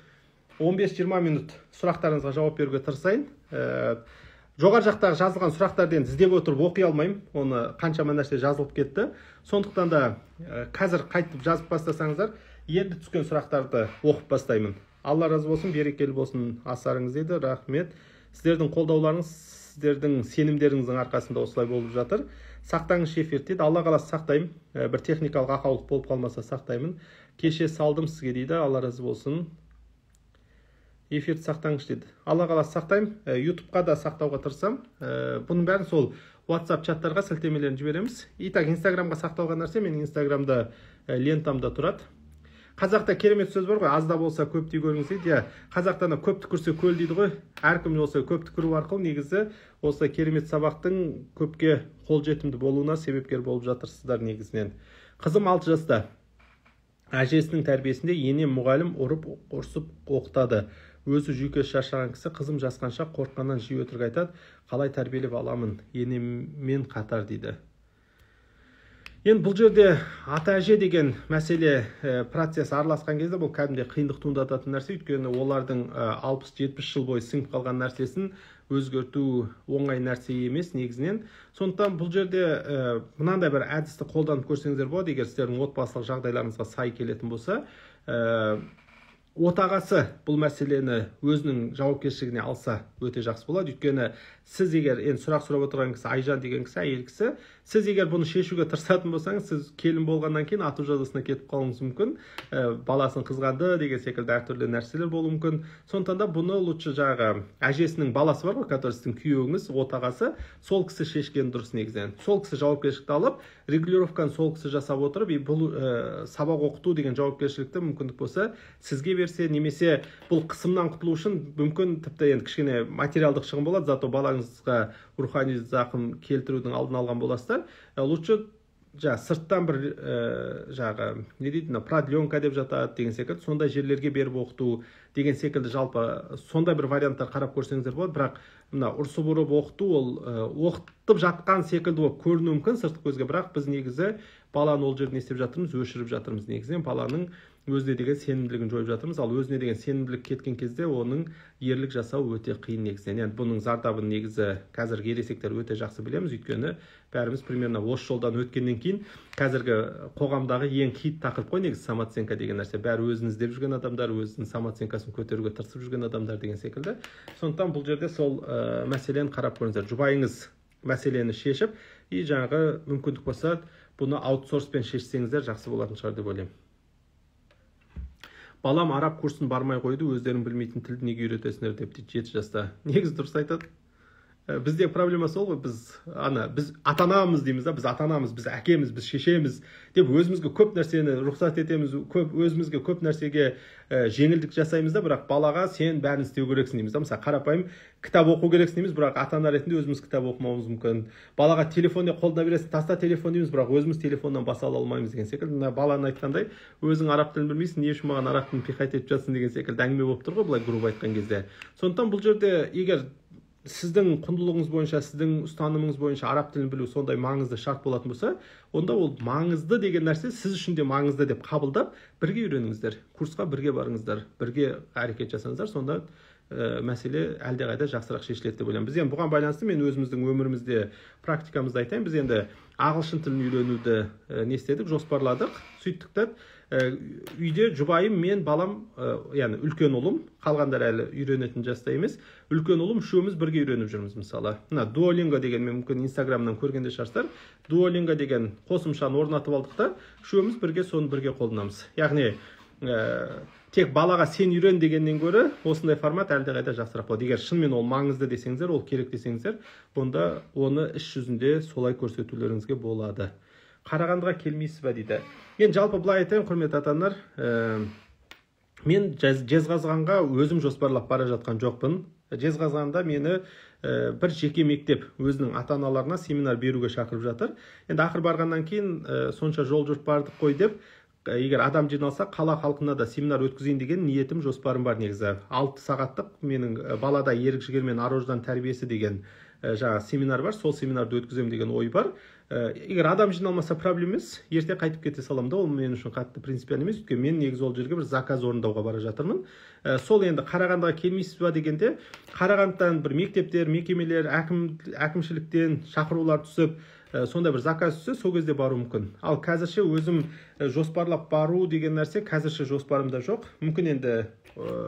15-20 минут сұрақтарыңызға жауап беруге тырысайын жоғары жақтағы жазылған сұрақтарды енді іздеп отырып оқи алмаймын оны қаншама нәрсе жазылып кетті сондықтан да қазір қайтып жазып бастасаңыздар енді түскен сұрақтарды оқып бастаймын алла разы болсын берекелі болсын асарыңыз дейді рахмет сіздердің қолдауларыңыз сіздердің сенімдеріңіздің арқасында осылай болып жатыр сақтаңыз шефер дейді алла қаласа сақтаймын бір техникалық ақаулық болып қалмаса сақтаймын кеше салдым сізге дейді алла разы болсын эфирді сақтаңызшы деді алла қаласа сақтаймын э, ютубқа да сақтауға тырысамын э, бұның бәрін сол whatsapp чаттарға сілтемелерін жібереміз так инстаграмға сақталған нәрсе менің инстаграмда э, лентамда тұрады қазақта керемет сөз бар ғой аз да болса көпті көріңіз дейді иә қазақта ана көп түкірсе көл дейді ғой әркім осы көп түкіру арқылы негізі осы керемет сабақтың көпке қолжетімді болуына себепкер болып жатырсыздар негізінен қызым алты жаста әжесінің тәрбиесінде ене мұғалім ұрып ұрсып оқытады өзі жүйке шаршаған кісі қызым жасқанша қорыққаннан жиі өтірік айтады қалай тәрбиелеп аламын енеммен қатар дейді енді бұл жерде ата әже деген мәселе ә, процесс араласқан кезде бұл кәдімгідей қиындық туындататын нәрсе өйткені олардың алпыс жетпіс жыл бойы сіңіп қалған нәрсесін өзгерту оңай нәрсе емес негізінен сондықтан бұл жерде ә, мынандай бір әдісті қолданып көрсеңіздер болады егер сіздердің отбасылық жағдайларыңызға сай келетін болса отағасы бұл мәселені өзінің жауапкершілігіне алса өте жақсы болады өйткені сіз егер енді сұрақ сұрап отырған кісі айжан деген кісі әйел кісі сіз егер бұны шешуге тырысатын болсаңыз сіз келін болғаннан кейін ату жазасына кетіп қалуыңыз мүмкін ә, баласын қызғанды деген секілді әртүрлі нәрселер болуы мүмкін сондықтан да бұны лучше жаңағы әжесінің баласы бар ғой который сіздің күйеуіңіз отағасы сол кісі шешкен дұрыс негізінен сол кісі жауапкершілікті алып регулировканы сол кісі жасап отырып и бұл ә, сабақ оқыту деген жауапкершілікті мүмкіндік болса сізге берсе немесе бұл қысымнан құтылу үшін мүмкін тіпті енді кішкене материалдық шығын болады зато балаңызға рухани зақым келтірудің алдын алған боласыздар э, лучше жаңағы сырттан бір ә, э, жаңағы не дейді мына продленка деп жатады деген секілді сондай жерлерге беріп оқыту деген секілді жалпы сондай бір варианттар қарап көрсеңіздер болады бірақ мына ұрсып ұрып оқыту ол э, оқытып жатқан секілді болып көрінуі мүмкін сыртқы көзге бірақ біз негізі баланы ол жерде не істеп жатырмыз өшіріп жатырмыз негізінен баланың өзіне деген сенімділігін жойып жатырмыз ал өзіне деген сенімділік кеткен кезде оның ерлік жасау өте қиын негізінен енді бұның зардабын негізі қазіргі ересектер өте жақсы білеміз өйткені бәріміз примерно осы жолдан өткеннен кейін қазіргі қоғамдағы ең хит тақырып қой негізі самооценка деген нәрсе бәрі өзін іздеп жүрген адамдар өзінің самооценкасын көтеруге тырысып жүрген адамдар деген секілді сондықтан бұл жерде сол ә, мәселені қарап көріңіздер жұбайыңыз мәселені шешіп и жаңағы мүмкіндік болса бұны аутсорспен шешсеңіздер жақсы болатын шығар деп ойлаймын балам араб курсын бармай қойды өздерің білмейтін тілді неге үйретесіңдер депті жеті жаста негізі дұрыс айтады Э, бізде проблема сол ғой біз ана біз ата анамыз дейміз да біз ата анамыз біз әкеміз біз шешеміз деп өзімізге көп нәрсені рұқсат етеміз көп өзімізге көп нәрсеге ә, жеңілдік жасаймыз да бірақ балаға сен бәрін істеу керексің дейміз да мысалы қарапайым кітап оқу керексің дейміз бірақ ата ана ретінде өзіміз кітап оқымауымыз мүмкін балаға телефон қолына бересің таста телефон дейміз бірақ өзіміз телефоннан бас ала алмаймыз деген секілді мына баланың айтқандай өзің араб тілін білмейсің не үшін маған араб тілін пихать етіп жатсың деген секілді әңгіме болып тұр ғой былай грубо айтқан кезде сондықтан бұл жерде егер сіздің құндылығыңыз бойынша сіздің ұстанымыңыз бойынша араб тілін білу сондай маңызды шарт болатын болса онда ол маңызды деген нәрсе сіз үшін де маңызды деп қабылдап бірге үйреніңіздер курсқа бірге барыңыздар бірге әрекет жасаңыздар сонда ә, мәселе әлдеқайда жақсырақ шешіледі деп ойлаймын біз енді бұған байланысты мен өзіміздің өмірімізде практикамызда айтайын біз енді ағылшын тілін үйренуді ә, не істедік жоспарладық сөйттік та үйде жұбайым мен балам ә, яғни үлкен ұлым қалғандар әлі үйренетін жаста емес үлкен ұлым үшеуміз бірге үйреніп жүрміз мысалы мына дуолинго деген мүмкін инстаграмнан көрген де шығарсыздар дуолинго деген қосымшаны орнатып алдық та үшеуміз бірге соны бірге қолданамыз яғни ә, тек балаға сен үйрен дегеннен гөрі осындай формат әлдеқайда жақсырақ болады егер шынымен ол маңызды десеңіздер ол керек десеңіздер онда оны іс жүзінде солай көрсетулеріңізге болады қарағандыға келмейсіз ба дейді мен жалпы былай айтайын құрметті ата аналар ә, э, мен жезқазғанға өзім жоспарлап бара жатқан жоқпын жезқазғанда мені э, бір жеке мектеп өзінің ата аналарына семинар беруге шақырып жатыр енді ақыр барғаннан кейін ә, сонша жол жүріп бардық қой деп егер адам жиналса қала халқына да семинар өткізейін деген ниетім жоспарым бар негізі алты сағаттық менің балада ерік жігермен мен ар тәрбиесі деген жаңа семинар бар сол семинарды өткіземін деген ой бар Э, егер адам жиналмаса проблема емес ерте қайтып кете саламын да ол мен үшін қатты принципиально емес өйткені мен негізі ол жерге бір заказ орындауға бара жатырмын э, сол енді қарағандыға келмейсіз ба дегенде қарағандыдан бір мектептер мекемелер әкім әкімшіліктен шақырулар түсіп ә, сондай бір заказ түссе сол кезде бару мүмкін ал қазірше өзім жоспарлап бару деген нәрсе қазірше жоспарымда жоқ мүмкін енді ә,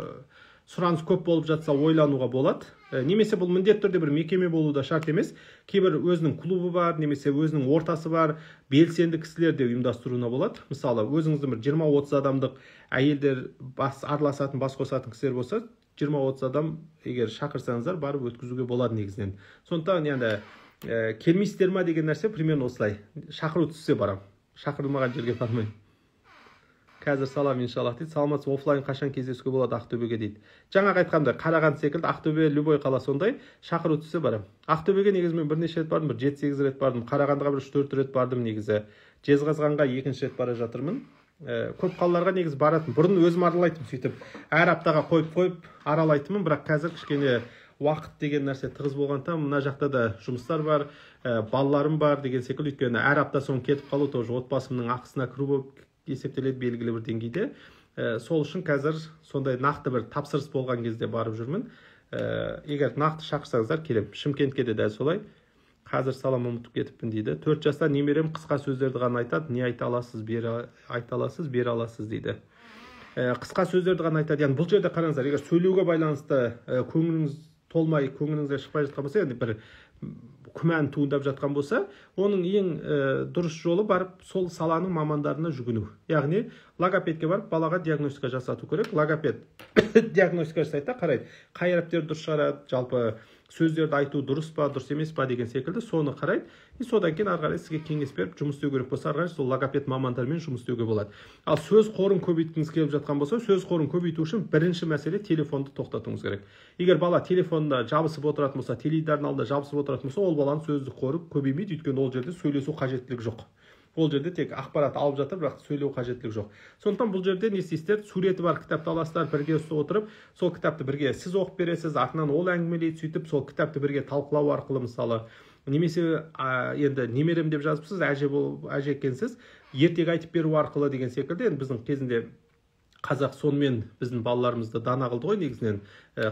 сұраныс көп болып жатса ойлануға болады Э, немесе бұл міндетті түрде бір мекеме болуы да шарт емес кейбір өзінің клубы бар немесе өзінің ортасы бар белсенді кісілер де ұйымдастыруына болады мысалы өзіңіздің бір жиырма отыз адамдық әйелдер бас араласатын бас қосатын кісілер болса жиырма отыз адам егер шақырсаңыздар барып өткізуге болады негізінен сондықтан енді ә, э, келмейсіздер ма деген нәрсе примерно осылай шақыру түссе барамын шақырылмаған жерге бармаймын қазір саламын иншаллах дейді саламатсыз оффлайн қашан кездесуге болады ақтөбеге дейді жаңағы айтқандай қарағанды секілді ақтөбе любой қала сондай шақыру түссе барамын ақтөбеге негізі мен бірнеше рет бардым бір жеті сегіз рет бардым қарағандыға бір үш төрт рет бардым негізі жезқазғанға екінші рет бара жатырмын ә, көп қалаларға негізі баратын бұрын өзім аралайтынмын сөйтіп әр аптаға қойып қойып аралайтынмын бірақ қазір кішкене уақыт деген нәрсе тығыз болғандықтан мына жақта да жұмыстар бар ә, балаларым бар деген секілді өйткені әр апта соң кетіп қалу тоже отбасымның ақысына кіру болып есептеледі белгілі бір деңгейде ә, сол үшін қазір сондай нақты бір тапсырыс болған кезде барып жүрмін ә, егер нақты шақырсаңыздар келемін шымкентке де дәл солай қазір салам ұмытып кетіппін дейді төрт жаста немерем қысқа сөздерді ғана айтады не айта аласыз бере айта аласыз бере аласыз дейді э, қысқа сөздерді ғана айтады яғни бұл жерде қараңыздар егер сөйлеуге байланысты ә, көңіліңіз толмай көңіліңізден шықпай жатқан болса енді бір күмән туындап жатқан болса оның ең ә, дұрыс жолы барып сол саланың мамандарына жүгіну яғни логопедке барып балаға диагностика жасату керек логопед [COUGHS] диагностика жасайды да қарайды қай әріптерді дұрыс шығарады жалпы сөздерді айту дұрыс па дұрыс емес па деген секілді соны қарайды и содан кейін ары қарай сізге кеңес беріп жұмыс істеу керек болса ары қарай сол логопед мамандармен жұмыс істеуге болады ал сөз қорын көбейткіңіз келіп жатқан болса сөз қорын көбейту үшін бірінші мәселе телефонды тоқтатуыңыз керек егер бала телефонда жабысып отыратын болса теледидардың алдында жабысып отыратын болса ол баланың сөздік қоры көбеймейді өйткені ол жерде сөйлесу қажеттілігі жоқ ол жерде тек ақпарат алып жатыр бірақ сөйлеу қажеттілігі жоқ сондықтан бұл жерде не істейсіздер суреті бар кітапты аласыздар бірге отырып сол кітапты бірге сіз оқып бересіз артынан ол әңгімелейді сөйтіп сол кітапты бірге талқылау арқылы мысалы немесе ә, енді немерем деп жазыпсыз әже болып әже екенсіз ертегі айтып беру арқылы деген секілді енді біздің кезінде қазақ сонымен біздің балаларымызды дана қылды ғой негізінен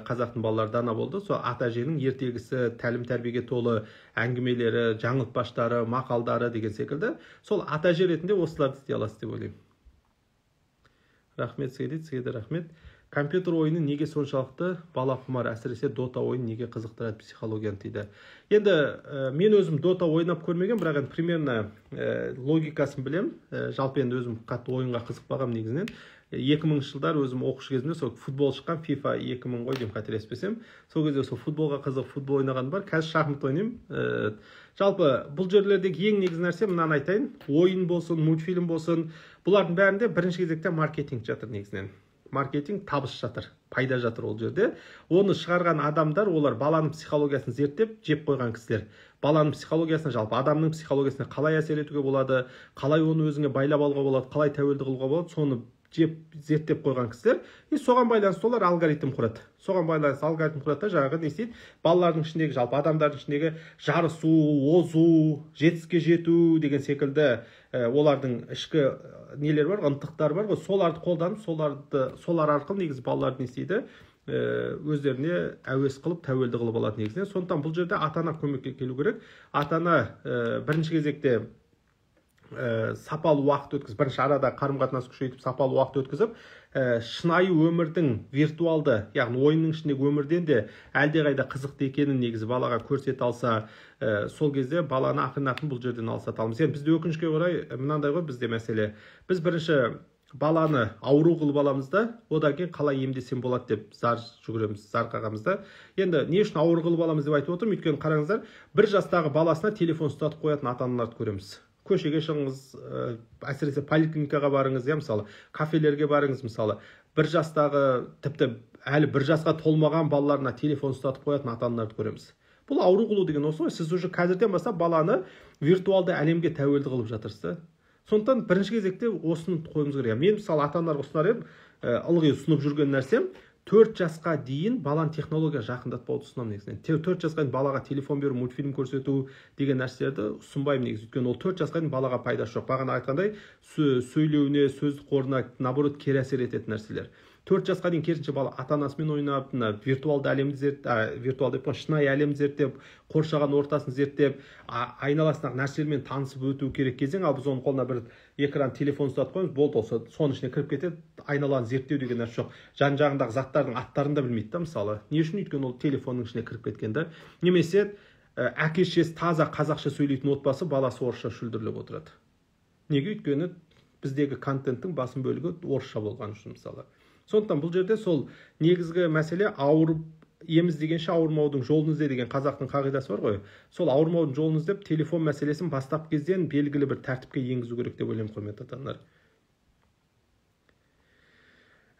қазақтың балалары дана болды сол ата әженің ертегісі тәлім тәрбиеге толы әңгімелері жаңылтпаштары мақалдары деген секілді сол ата әже ретінде осыларды істей аласыз деп ойлаймын рахмет сізге дейді сізге де рахмет компьютер ойыны неге соншалықты бала құмар әсіресе дота ойын неге қызықтырады психологияны дейді енді ә, мен өзім дота ойнап көрмеген бірақ енді примерно ә, логикасын білемін ә, жалпы енді өзім қатты ойынға қызықпағанмын негізінен 2000 мыңыншы жылдары өзім оқушы кезімде сол футбол шыққан фифа 2000 мың ғой деймін қателеспесем сол кезде сол футболға қызығып футбол ойнағаным бар қазір шахмат ойнаймын ә, жалпы бұл жерлердегі ең негізгі нәрсе мынаны айтайын ойын болсын мультфильм болсын бұлардың бәрінде бірінші кезекте маркетинг жатыр негізінен маркетинг табыс жатыр пайда жатыр ол жерде оны шығарған адамдар олар баланың психологиясын зерттеп жеп қойған кісілер баланың психологиясына жалпы адамның психологиясына қалай әсер етуге болады қалай оны өзіңе байлап алуға болады қалай тәуелді қылуға болады соны жеп зерттеп қойған кісілер и соған байланысты олар алгоритм құрады соған байланысты алгоритм құрады да жаңағы не істейді балалардың ішіндегі жалпы адамдардың ішіндегі жарысу озу жетіске жету деген секілді олардың ішкі нелер бар ғой бар ғой соларды қолданып соларды солар арқылы негізі балаларды не істейді өздеріне әуес қылып тәуелді қылып алады негізінен сондықтан бұл жерде ата ана көмекке келу керек ата ана бірінші кезекте ә, сапалы уақыт өткізіп бірінші арада қарым қатынас күшейтіп сапалы уақыт өткізіп ә, шынайы өмірдің виртуалды яғни ойынның ішіндегі өмірден де әлдеқайда қызықты екенін негізі балаға көрсете алса ә, сол кезде баланы ақырын ақырын бұл жерден аламыз енді бізде өкінішке орай мынандай ғой бізде мәселе біз бірінші баланы ауру қылып аламыз да одан кейін қалай емдесем болады деп зар жүгіреміз зар қағамыз да енді не үшін ауыр қылып аламыз деп айтып отырмын өйткені қараңыздар бір жастағы баласына телефон ұстатып қоятын ата аналарды көреміз көшеге шығыңыз әсіресе поликлиникаға барыңыз иә мысалы кафелерге барыңыз мысалы бір жастағы тіпті әлі бір жасқа толмаған балаларына телефон ұстатып қоятын ата аналарды көреміз бұл ауру қылу деген осы ғой сіз уже қазірден бастап баланы виртуалды әлемге тәуелді қылып жатырсыз да сондықтан бірінші кезекте осыны қоюымыз керек мен мысалы ата аналарға ұсынар едім ылғи ұсынып жүрген нәрсем төрт жасқа дейін баланы технология жақындатпауды ұсынамын негізінен төрт жасқа дейін балаға телефон беру мультфильм көрсету деген нәрселерді ұсынбаймын негізі өйткені ол төрт жасқа дейін балаға пайдасы жоқ бағана айтқандай сөйлеуіне сөз қорына наоборот кері әсер ететін нәрселер төрт жасқа дейін керісінше бала ата анасымен ойнап мына виртуалды әлемді зерттеп ә, виртуалды деп шынайы әлемді зерттеп қоршаған ортасын зерттеп айналасындағы нәрселермен танысып өту керек кезең ал біз оның қолына бір экран телефон ұстатып қоямыз болды осы соның ішіне кіріп кетеді айналаны зерттеу деген нәрсе жоқ жан жағындағы заттардың аттарын да білмейді да мысалы не үшін өйткені ол телефонның ішіне кіріп кеткен да немесе э, әке шешесі таза қазақша сөйлейтін отбасы баласы орысша шүлдірлеп отырады неге өйткені біздегі контенттің басым бөлігі орысша болған үшін мысалы сондықтан бұл жерде сол негізгі мәселе ауырып ем іздегенше ауырмаудың жолын ізде деген қазақтың қағидасы бар ғой сол ауырмаудың жолын іздеп телефон мәселесін бастап кезден белгілі бір тәртіпке енгізу керек деп ойлаймын құрметті ата аналар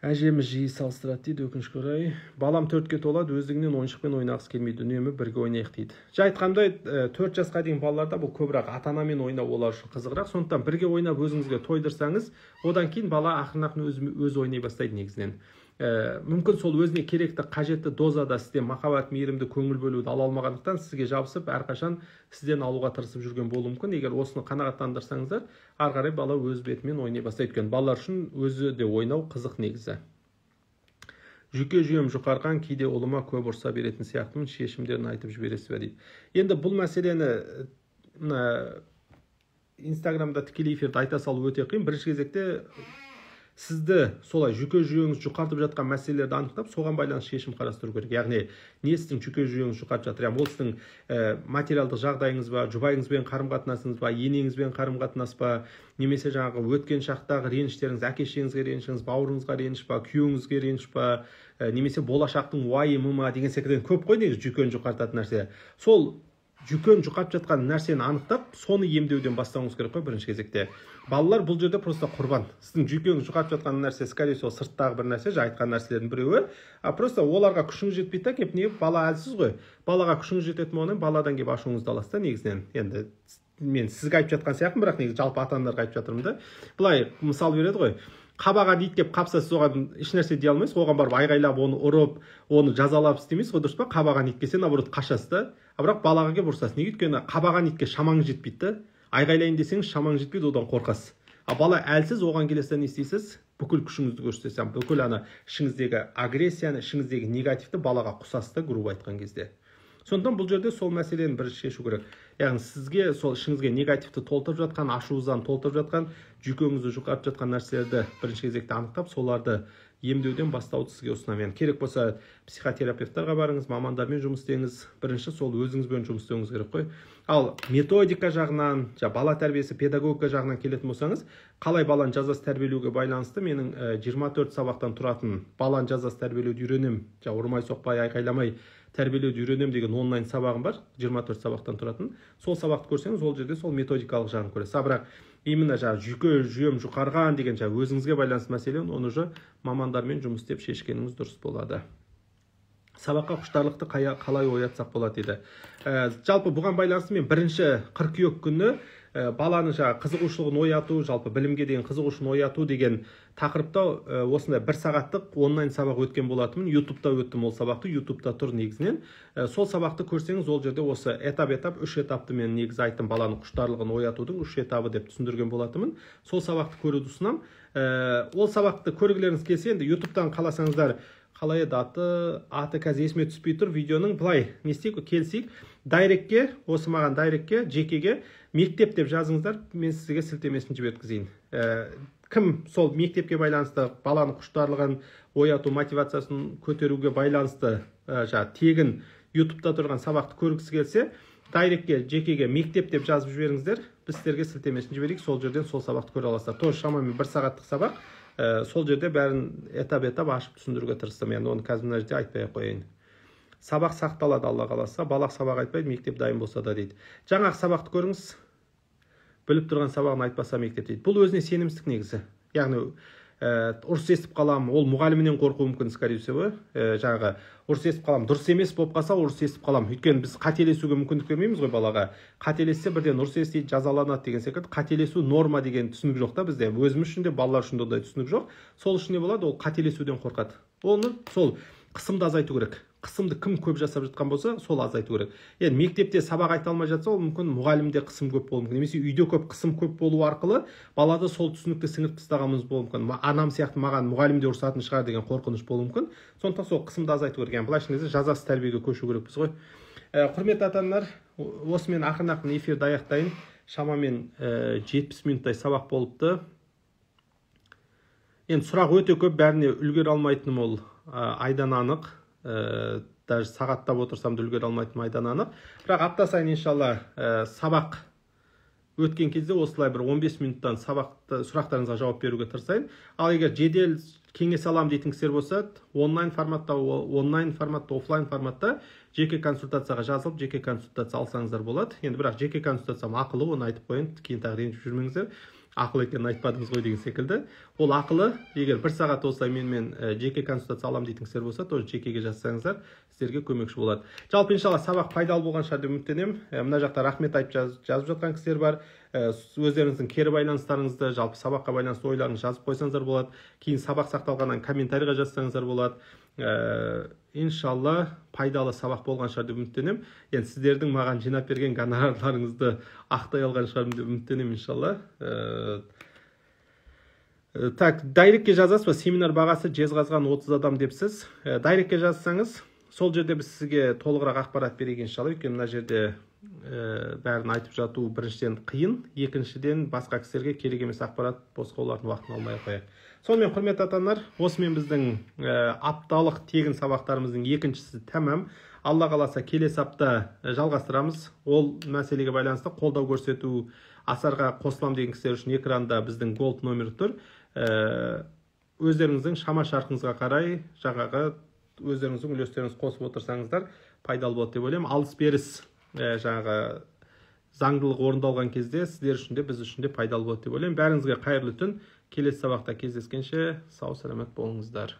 Әжеміз жиі салыстырады дейді өкінішке орай балам төртке толады өздігінен ойыншықпен ойнағысы келмейді үнемі бірге ойнайық дейді жаңа айтқанымдай төрт жасқа дейін балаларда бұл көбірек ата анамен ойнау олар үшін қызығырақ сондықтан бірге ойнап өзіңізге тойдырсаңыз одан кейін бала ақырын ақырын өзі ойнай бастайды негізінен ә, мүмкін сол өзіне керекті қажетті дозада сізден махаббат мейірімді көңіл бөлуді ала алмағандықтан сізге жабысып әрқашан сізден алуға тырысып жүрген болуы мүмкін егер осыны қанағаттандырсаңыздар ары қарай бала өз бетімен ойнай бастайды өйткені балалар үшін өзі де ойнау қызық негізі жүйке жүйем жұқарған кейде ұлыма көп ұрса беретін сияқтымын шешімдерін айтып жібересіз бе дейді енді бұл мәселені мына инстаграмда тікелей эфирде айта салу өте қиын бірінші кезекте сізді солай жүйке жүйеңіз жұқартып жатқан мәселелерді анықтап соған байланысты шешім қарастыру керек яғни не сіздің жүйке жүйеңіз жұқартып жатыр яғни ол сіздің ә, материалдық жағдайыңыз ба жұбайыңызбен қарым қатынасыңыз ба енеңізбен қарым қатынас па немесе жаңағы өткен шақтағы реніштеріңіз әке шешеңізге ренішіңіз бауырыңызға реніш па күйеуіңізге реніш па ә, немесе болашақтың уайымы ма деген секілді көп қой негізі жүйкені жұқартатын нәрсе сол жүкөн жұқап жатқан нәрсені анықтап соны емдеуден бастауыңыз керек қой бірінші кезекте балалар бұл жерде просто құрбан сіздің жүйкеңіз жұқап жатқан нәрсе скорее всего сырттағы бір нәрсе жаңа айтқан нәрселердің біреуі а просто оларға күшіңіз жетпейді да келіп неғып бала әлсіз ғой балаға күшіңіз жететін болғаннан баладан келіп ашуыңызды аласыз да негізінен енді мен сізге айтып жатқан сияқтымын бірақ негізі жалпы ата аналарға айтып жатырмын да былай мысал береді ғой қабаған деп қапса сіз оған ешнәрсе дей алмайсыз оған барып айғайлап оны ұрып оны жазалап істемейсіз ғой дұрыс па қабаған итке сен наоборот қашасыз да а бірақ балаға келіп ұрсасыз неге өйткені қабаған итке шамаң жетпейді да айғайлайын десеңіз шамаң жетпейді одан қорқасыз а бала әлсіз оған келесіз не істейсіз бүкіл күшіңізді көрсетесіз бүкіл ана ішіңіздегі агрессияны ішіңіздегі негативті балаға құсасыз да грубо айтқан кезде сондықтан бұл жерде сол мәселені бір шешу керек яғни сізге сол ішіңізге негативті толтырып жатқан ашуыңыздан толтырып жатқан жүйкеңізді жұқартып жатқан нәрселерді бірінші кезекте анықтап соларды емдеуден бастауды сізге ұсынамын яғни керек болса психотерапевттарға барыңыз мамандармен жұмыс істеңіз бірінші сол өзіңізбен жұмыс істеуіңіз керек қой ал методика жағынан жа, бала тәрбиесі педагогика жағынан келетін болсаңыз қалай баланы жазасы тәрбиелеуге байланысты менің 24 э, сабақтан тұратын баланы жазасы тәрбиелеуді үйренемін жа ұрмай соқпай айқайламай тәрбиелеуді үйренемін деген онлайн сабағым бар 24 сабақтан тұратын сол сабақты көрсеңіз ол жерде сол методикалық жағын көресіз а бірақ именно жаңағы жүйке жүйем жұқарған деген жаңағы өзіңізге байланысты мәселені оны уже мамандармен жұмыс істеп шешкеніңіз дұрыс болады сабаққа құштарлықты қалай оятсақ болады дейді ә, жалпы бұған байланысты мен бірінші қыркүйек күні Э, баланы жаңағы қызығушылығын ояту жалпы білімге деген қызығушылығын ояту деген тақырыпта э, осындай бір сағаттық онлайн сабақ өткен болатынмын ютубта өттім ол сабақты ютубта тұр негізінен э, сол сабақты көрсеңіз ол жерде осы этап этап үш этапты мен негізі айттым баланың құштарлығын оятудың үш этабы деп түсіндірген болатынмын сол сабақты көруді ұсынамын ол сабақты көргілеріңіз келсе енді ютубтан қаласаңыздар қалай еді аты аты қазір есіме түспей тұр видеоның былай не істейік келісейік дайректке осы маған дайректке жекеге мектеп деп жазыңыздар мен сізге сілтемесін жіберткізейін ә, э, кім сол мектепке байланысты баланың құштарлығын ояту мотивациясын көтеруге байланысты ә, жаңағы тегін ютубта тұрған сабақты көргісі келсе дайректке жекеге мектеп деп жазып жіберіңіздер біз сіздерге сілтемесін жіберейік сол жерден сол сабақты көре аласыздар тоже шамамен бір сағаттық сабақ ә, сол жерде бәрін этап этап ашып түсіндіруге тырыстым енді оны қазір мына жерде айтпай ақ қояйын сабақ сақталады алла қаласа бала сабақ айтпайды мектеп дайын болса да дейді жаңағы сабақты көріңіз біліп тұрған сабағын айтпаса мектепте дейді бұл өзіне сенімсіздік негізі яғни ә, ұрыс естіп қаламын ол мұғалімнен қорқуы мүмкін скорее всего ә, жаңағы ұрыс естіп қаламын дұрыс емес болып қалса ұрыс естіп қаламын өйткені біз қателесуге мүмкіндік бермейміз ғой балаға қателессе бірден ұрыс естиді жазаланады деген секілді қателесу норма деген түсінік жоқ та бізде өзіміз үшін де балалар үшін де ондай түсінік жоқ сол үшін не болады ол қателесуден қорқады оны сол қысымды азайту керек қысымды кім көп жасап жатқан болса сол азайту керек енді мектепте сабақ айта алмай жатса ол мүмкін мұғалімде қысым көп болуы мүмкін немесе үйде көп қысым көп болу арқылы балада сол түсінікті сіңіріп тастағанымыз болуы мүмкін анам сияқты маған мұғалім де ұрсатын шығар деген қорқыныш болуы мүмкін сондықтан сол қысымды азайту керек яғни былайша кезде жазасыз тәрбиеге көшу керекпіз ғой құрметті ата аналар осымен ақырын ақырын эфирді аяқтайын шамамен жетпіс минуттай сабақ болыпты енді сұрақ өте көп бәріне үлгере алмайтыным ол Э, айдан анық ә, даже сағаттап отырсам да үлгере алмайтыным айдан анық бірақ апта сайын иншалла э, сабақ өткен кезде осылай бір 15 минуттан сабақты сұрақтарыңызға жауап беруге тырысайын ал егер жедел кеңес аламын дейтін кісілер болса онлайн форматта онлайн форматта офлайн форматта жеке консультацияға жазылып жеке консультация алсаңыздар болады енді бірақ жеке консультациям ақылы оны айтып қояйын кейін тағы ренжіп жүрмеңіздер ақыл екенін айтпадыңыз ғой деген секілді ол ақылы егер бір сағат осылай менімен жеке консультация аламын дейтін кісілер болса тоже жекеге жазсаңыздар сіздерге көмекші болады жалпы иншалла сабақ пайдалы болған шығар деп үміттенемін мына жақта рахмет айтып жазып жатқан кісілер бар өздеріңіздің кері байланыстарыңызды жалпы сабаққа байланысты ойларыңызды жазып қойсаңыздар болады кейін сабақ сақталғаннан комментарийға жазсаңыздар болады ә, иншалла пайдалы сабақ болған шығар деп үміттенемін енді сіздердің маған жинап берген гонорарларыңызды ақтай алған шығармын деп үміттенемін иншалла ә, так дайректке жазасыз ба семинар бағасы жезқазған 30 адам депсіз ә, дайректке жазсаңыз сол жерде біз сізге толығырақ ақпарат берейік иншалла өйткені мына жерде ә, бәрін айтып жату біріншіден қиын екіншіден басқа кісілерге керек емес ақпарат босқа олардың уақытын алмай ақ сонымен құрметті ата аналар осымен біздің ә, апталық тегін сабақтарымыздың екіншісі тәмам алла қаласа келесі апта э, жалғастырамыз ол мәселеге байланысты қолдау көрсету асарға қосылам деген кісілер үшін экранда біздің голд номер тұр ә, өздеріңіздің шама шарқыңызға қарай жаңағы өздеріңіздің үлестеріңізді қосып отырсаңыздар пайдалы болады деп ойлаймын алыс беріс ә, жаңағы заңдылық орындалған кезде сіздер үшін де біз үшін де пайдалы болады деп ойлаймын бәріңізге қайырлы түн келесі сабақта кездескенше сау саламат болыңыздар